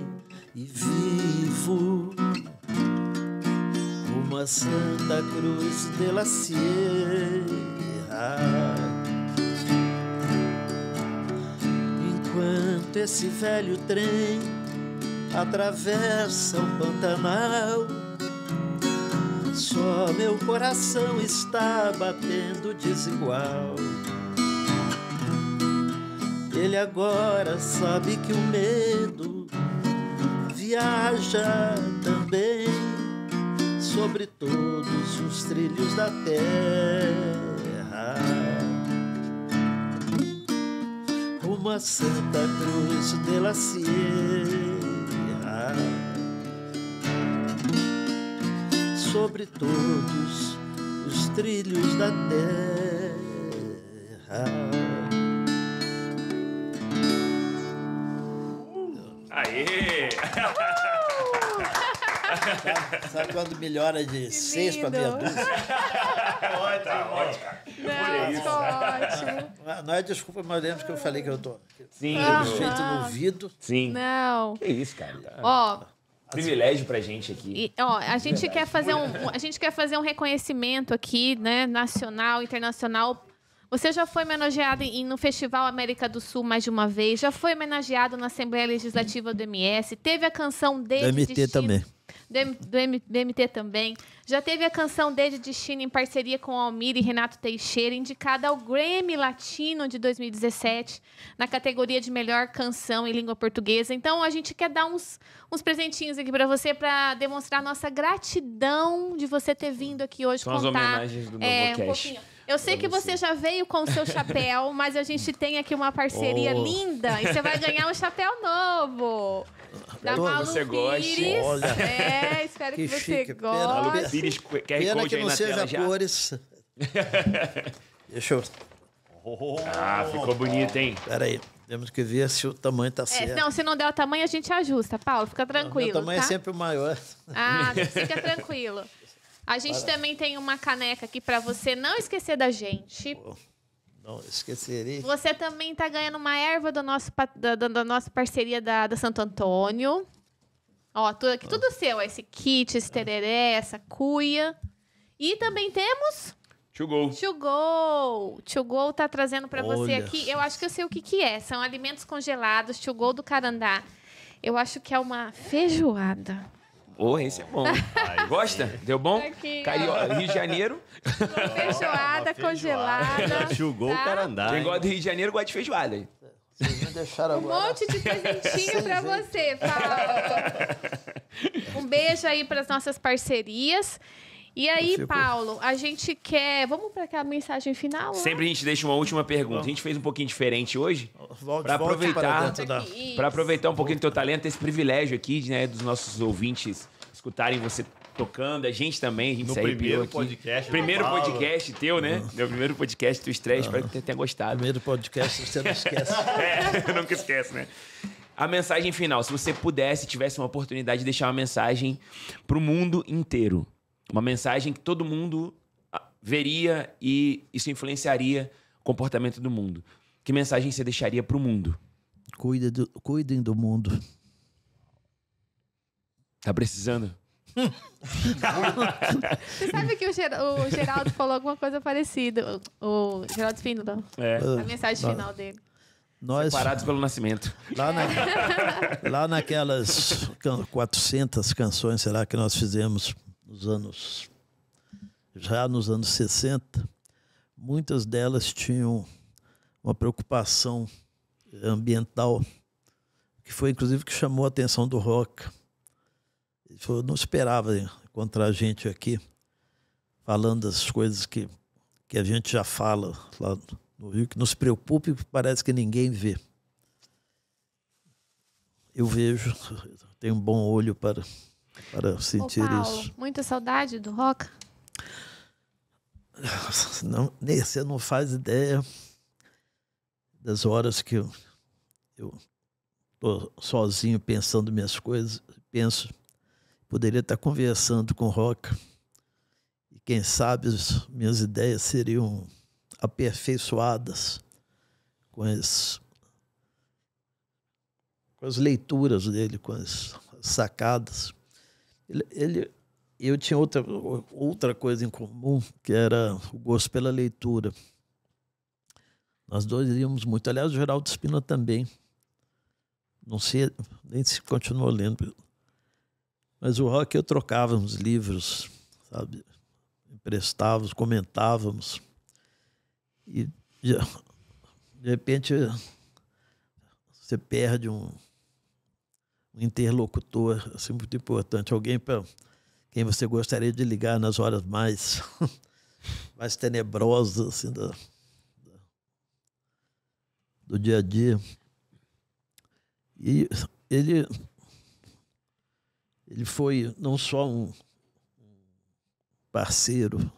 e vivo como a Santa Cruz de la Sierra. enquanto esse velho trem atravessa o Pantanal. Só meu coração está batendo desigual. Ele agora sabe que o medo viaja também sobre todos os trilhos da terra. uma a Santa Cruz de la Sierra sobre todos os trilhos da terra. Aê! Sabe, sabe quando melhora de seis para meia dúzia? tá ótimo. Não, isso. Né? ótimo. Ah, não é desculpa, mas lembro que eu falei que eu tô. Sim. Ah, no ouvido. Sim. Não. Que isso, cara. Ó. Privilégio pra gente aqui. E, ó, a gente quer fazer um, a gente quer fazer um reconhecimento aqui, né, nacional, internacional. Você já foi homenageado em, no Festival América do Sul mais de uma vez, já foi homenageado na Assembleia Legislativa do MS, teve a canção dele? MT Destino. também do, M, do, M, do MT também. Já teve a canção Desde Destino em parceria com Almir e Renato Teixeira, indicada ao Grammy Latino de 2017, na categoria de melhor canção em língua portuguesa. Então, a gente quer dar uns, uns presentinhos aqui para você, para demonstrar nossa gratidão de você ter vindo aqui hoje São contar. As homenagens do é, um pouquinho. Eu sei que você já veio com o seu chapéu, mas a gente tem aqui uma parceria oh. linda e você vai ganhar um chapéu novo. Da Malu você gosta. Olha. É, espero que, que você chique. goste. Malu Pires, QR Pena que não seja cores. Deixa eu... Oh, ah, ficou bonito, hein? Peraí. Temos que ver se o tamanho tá é, certo. não, se não der o tamanho, a gente ajusta, Paulo. Fica tranquilo. Não, o tamanho é tá? é sempre o maior. Ah, fica tranquilo. A gente Para. também tem uma caneca aqui para você não esquecer da gente. Não esquecerei. Você também está ganhando uma erva do nosso, da, da, da nossa parceria da, da Santo Antônio. Ó, tudo, aqui, ah. tudo seu. Esse kit, esse tereré, essa cuia. E também temos... Chugou. Chugou. To tá trazendo para você aqui. Eu acho que eu sei o que que é. São alimentos congelados. Chugou do Carandá. Eu acho que é uma feijoada. Ô, oh, esse é bom. Ai, Gosta? Sim. Deu bom? Tá aqui, Rio de Janeiro. Uma feijoada, uma congelada. Chugou tá? o carandá. Quem gosta do Rio de Janeiro gosta de feijoada. Vocês agora. Um monte de presentinho pra você, Um beijo aí pras nossas parcerias. E aí, Você, tipo, Paulo, a gente quer. Vamos para aquela mensagem final? Né? Sempre a gente deixa uma última pergunta. A gente fez um pouquinho diferente hoje. Para aproveitar, para aproveitar um pouquinho do teu talento, esse privilégio aqui, né, dos nossos ouvintes escutarem você tocando, a gente também, a gente no primeiro aqui. podcast. Primeiro podcast teu, né? Uhum. Meu primeiro podcast do estresse, espero que você tenha gostado. Primeiro podcast, você não esquece. é, eu nunca esqueço, né? A mensagem final, se você pudesse, tivesse uma oportunidade de deixar uma mensagem pro mundo inteiro, uma mensagem que todo mundo ah, veria e isso influenciaria o comportamento do mundo. Que mensagem você deixaria para o mundo? Cuida do, cuidem do mundo. Tá precisando? Você sabe que o, Ger o, Geraldo falou alguma coisa parecida. O, o Geraldo Spínola. É. A mensagem final dele. Nós, Separados pelo nascimento. Lá, na, lá naquelas 400 canções, será que nós fizemos nos anos já nos anos 60, muitas delas tinham uma preocupação ambiental que foi inclusive que chamou a atenção do rock. Ele falou, não esperava encontrar gente aqui falando as coisas que, que a gente já fala lá no Rio, que nos preocupe e parece que ninguém vê. Eu vejo, tenho um bom olho para para sentir Ô, Paulo, isso. Muita saudade do rock? Não, você não faz ideia das horas que eu, eu tô sozinho pensando minhas coisas, penso poderia estar conversando com o Rock e quem sabe as minhas ideias seriam aperfeiçoadas com as com as leituras dele, com as sacadas. Ele, ele, eu tinha outra, outra coisa em comum, que era o gosto pela leitura. Nós dois íamos muito. Aliás, o Geraldo Espina também. Não sei, nem se continuou lendo. Mas o rock eu trocávamos livros, sabe? Emprestávamos, comentávamos. E de repente você perde um, um interlocutor assim, muito importante, alguém para quem você gostaria de ligar nas horas mais, mais tenebrosas assim, do do dia a dia. E ele, ele foi não só um parceiro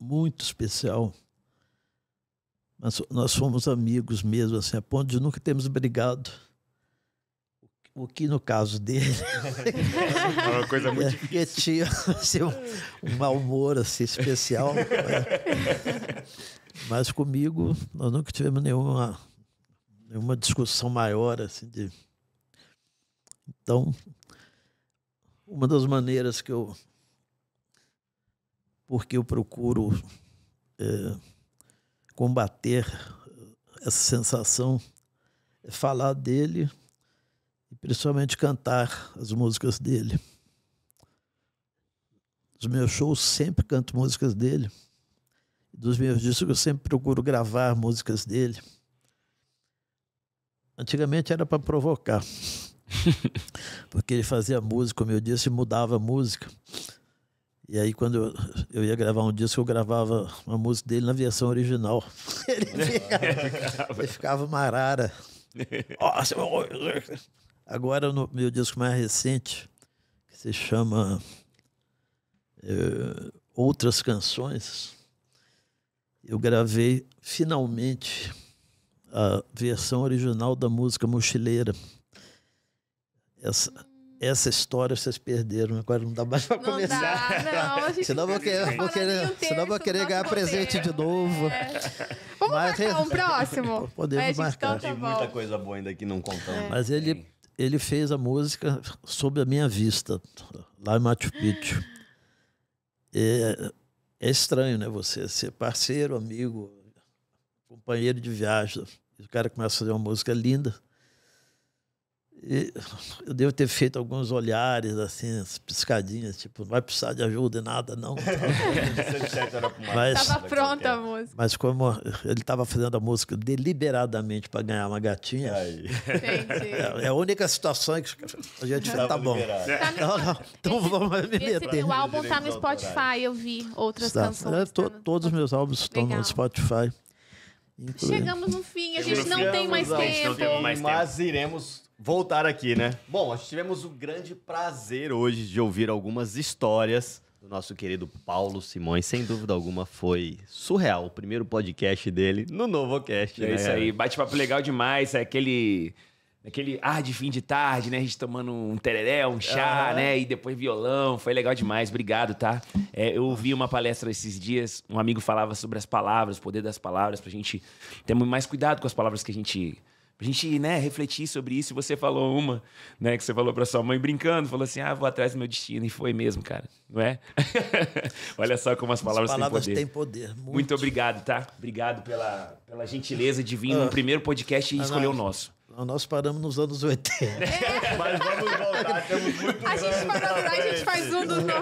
muito especial, mas nós fomos amigos mesmo, assim, a ponto de nunca termos brigado o que no caso dele. é uma coisa muito é, difícil. tinha assim, um, um mau humor assim, especial. mas, né? mas, comigo, nós nunca tivemos nenhuma, nenhuma discussão maior. Assim, de... Então, uma das maneiras que eu. Porque eu procuro é, combater essa sensação é falar dele e principalmente cantar as músicas dele. Dos meus shows sempre canto músicas dele. Dos meus discos eu sempre procuro gravar músicas dele. Antigamente era para provocar. porque ele fazia música, como eu disse, e mudava a música. E aí, quando eu, eu, ia gravar um disco, eu gravava uma música dele na versão original. Ele ficava, ele ficava marara. Agora, no meu disco mais recente, que se chama é, Outras Canções, eu gravei finalmente a versão original da música Mochileira. Essa, essa história vocês perderam, agora não dá mais para começar. Dá, não, senão vou querer, vou querer, senão vou querer ganhar poder. presente de novo. É. Vamos Mas, marcar um próximo? Podemos é, marcar. Tem muita coisa boa ainda que não contamos. É. Mas ele ele fez a música Sob a Minha Vista, lá em Machu Picchu. É, é estranho, né? Você ser parceiro, amigo, companheiro de viagem. O cara começa a fazer uma música linda. E eu devo ter feito alguns olhares, assim, as piscadinhas, tipo, não vai precisar de ajuda e nada, não. mas, tava pronta a música. Mas como ele estava fazendo a música deliberadamente para ganhar uma gatinha, é, é, a única situação que a gente fala, tá bom. Né? Tá não, não, então esse, vamos me meter. O álbum tá no Spotify, eu vi outras tá. canções. É, tá todos os meus álbuns estão no Spotify. Incluindo. Chegamos no fim, a gente não tem mais tempo. Mas iremos voltar aqui, né? Bom, nós tivemos o grande prazer hoje de ouvir algumas histórias do nosso querido Paulo Simões. Sem dúvida alguma, foi surreal o primeiro podcast dele no NovoCast. É né, isso aí, bate-papo legal demais. É aquele, aquele ar de fim de tarde, né? A gente tomando um tereré, um chá, ah. né? E depois violão. Foi legal demais, obrigado, tá? É, eu ouvi uma palestra esses dias, um amigo falava sobre as palavras, o poder das palavras, pra gente ter mais cuidado com as palavras que a gente a gente, né, refletir sobre isso. você falou uma, né, que você falou pra sua mãe brincando, falou assim: ah, vou atrás do meu destino. E foi mesmo, cara, não é? Olha só como as palavras, as palavras têm poder. Têm poder muito. muito. obrigado, tá? Obrigado pela, pela gentileza de vir ah. no primeiro podcast e ah, escolher não. o nosso. Nós paramos nos anos 80. É. Mas vamos voltar, temos muito A gente parou lá, a gente faz um dos 90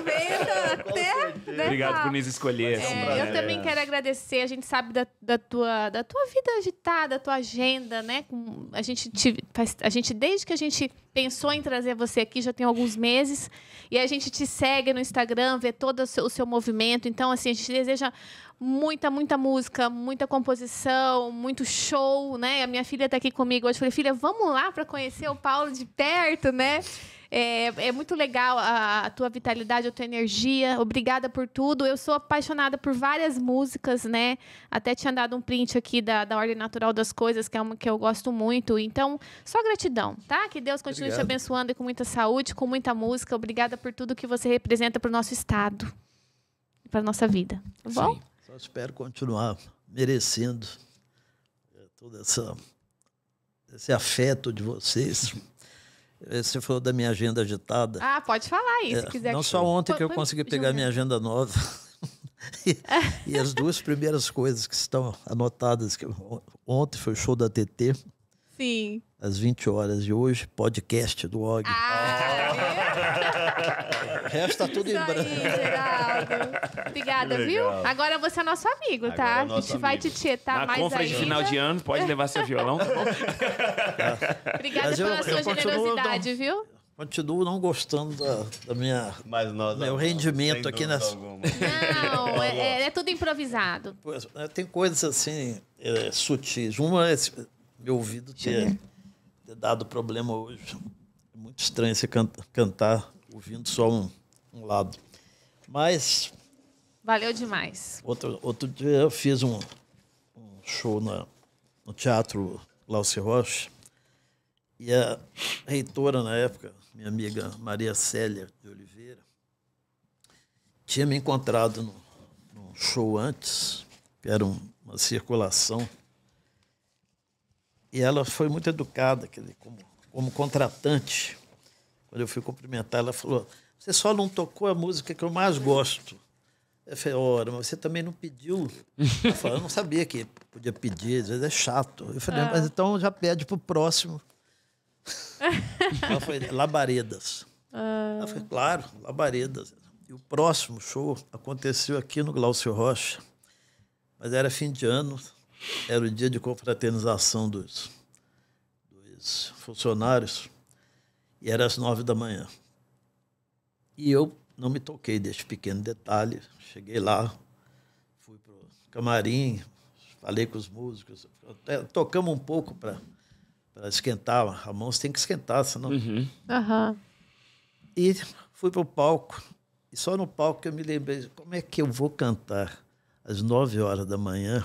até. Né? Obrigado por nos escolher. É, é eu também quero agradecer. A gente sabe da, da, tua, da tua vida agitada, da tua agenda, né? A gente, te, a gente, desde que a gente pensou em trazer você aqui, já tem alguns meses, e a gente te segue no Instagram, vê todo o seu, o seu movimento. Então, assim, a gente deseja muita, muita música, muita composição, muito show, né? A minha filha está aqui comigo hoje. Falei, filha, vamos lá para conhecer o Paulo de perto, né? É, é muito legal a, a, tua vitalidade, a tua energia. Obrigada por tudo. Eu sou apaixonada por várias músicas, né? Até tinha dado um print aqui da, da Ordem Natural das Coisas, que é uma que eu gosto muito. Então, só gratidão, tá? Que Deus continue Obrigado. te abençoando e com muita saúde, com muita música. Obrigada por tudo que você representa para o nosso estado, para nossa vida. Tá bom? Sim. Só espero continuar merecendo é, todo essa, esse afeto de vocês. É, você falou da minha agenda agitada. Ah, pode falar aí, é, se quiser. Não que... só ontem que eu consegui pegar minha agenda nova. e, e, as duas primeiras coisas que estão anotadas, que ontem foi o show da TT. Sim. Às 20 horas de hoje, podcast do OG. Ah, é? Resta tá tudo Isso em branco. Aí, Obrigada, viu? Agora você é nosso amigo, tá? é a gente vai te tietar Na mais confra de final de ano, pode levar seu violão, tá bom? Obrigada eu- pela sua generosidade, viu? Continuo não gostando da, da minha. Mas nós. Meu rendimento aqui nessa- Não, é, é- é tudo improvisado. É, tem coisas assim é, sutis. Uma é esse- meu ouvido ter, ter dado problema hoje. É muito estranho você canta- cantar ouvindo só um, um lado. Mas. Valeu demais. Outro, outro dia eu fiz um, um show na, no Teatro Lauce Rocha. E a reitora na época, minha amiga Maria Célia de Oliveira, tinha me encontrado num, show antes, que era um, uma circulação. E ela foi muito educada, como, como contratante. Quando eu fui cumprimentar, ela falou: Você só não tocou a música que eu mais gosto. Eu falei: Ora, mas você também não pediu. Ela falou: Eu não sabia que podia pedir, às vezes é chato. Eu falei: Mas ah. então já pede pro próximo. ela foi: Labaredas. Ah. Ela falou: Claro, Labaredas. E o próximo show aconteceu aqui no Glaucio Rocha, mas era fim de ano, era o dia de confraternização dos, dos funcionários. E era às nove da manhã. E eu não me toquei desse pequeno detalhe. Cheguei lá, fui para o camarim, falei com os músicos, até tocamos um pouco para esquentar. A mão tem que esquentar, senão. Uhum. Uhum. E fui para o palco. E só no palco que eu me lembrei: como é que eu vou cantar às nove horas da manhã?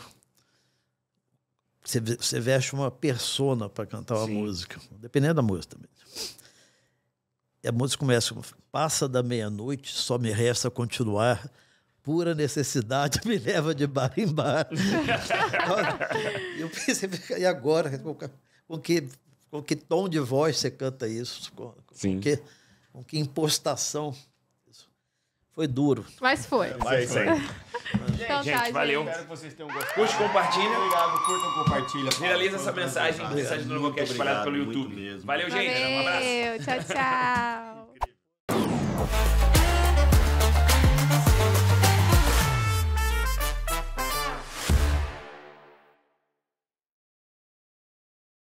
Você, você veste uma persona para cantar uma Sim. música, dependendo da música também a música começa, passa da meia-noite, só me resta continuar. Pura necessidade me leva de bar em bar. eu pensei, e agora? Com que, com que tom de voz você canta isso? Com, com que, com que impostação? Foi duro. Mas foi. Mas foi. Gente, então, tá, gente tá, valeu. Espero que vocês tenham gostado. Curte, compartilha. Obrigado, curtam, compartilha. Finaliza essa mensagem, mensagem do Novo Cast espalhada pelo YouTube. Valeu, gente. Um abraço. Tchau, tchau.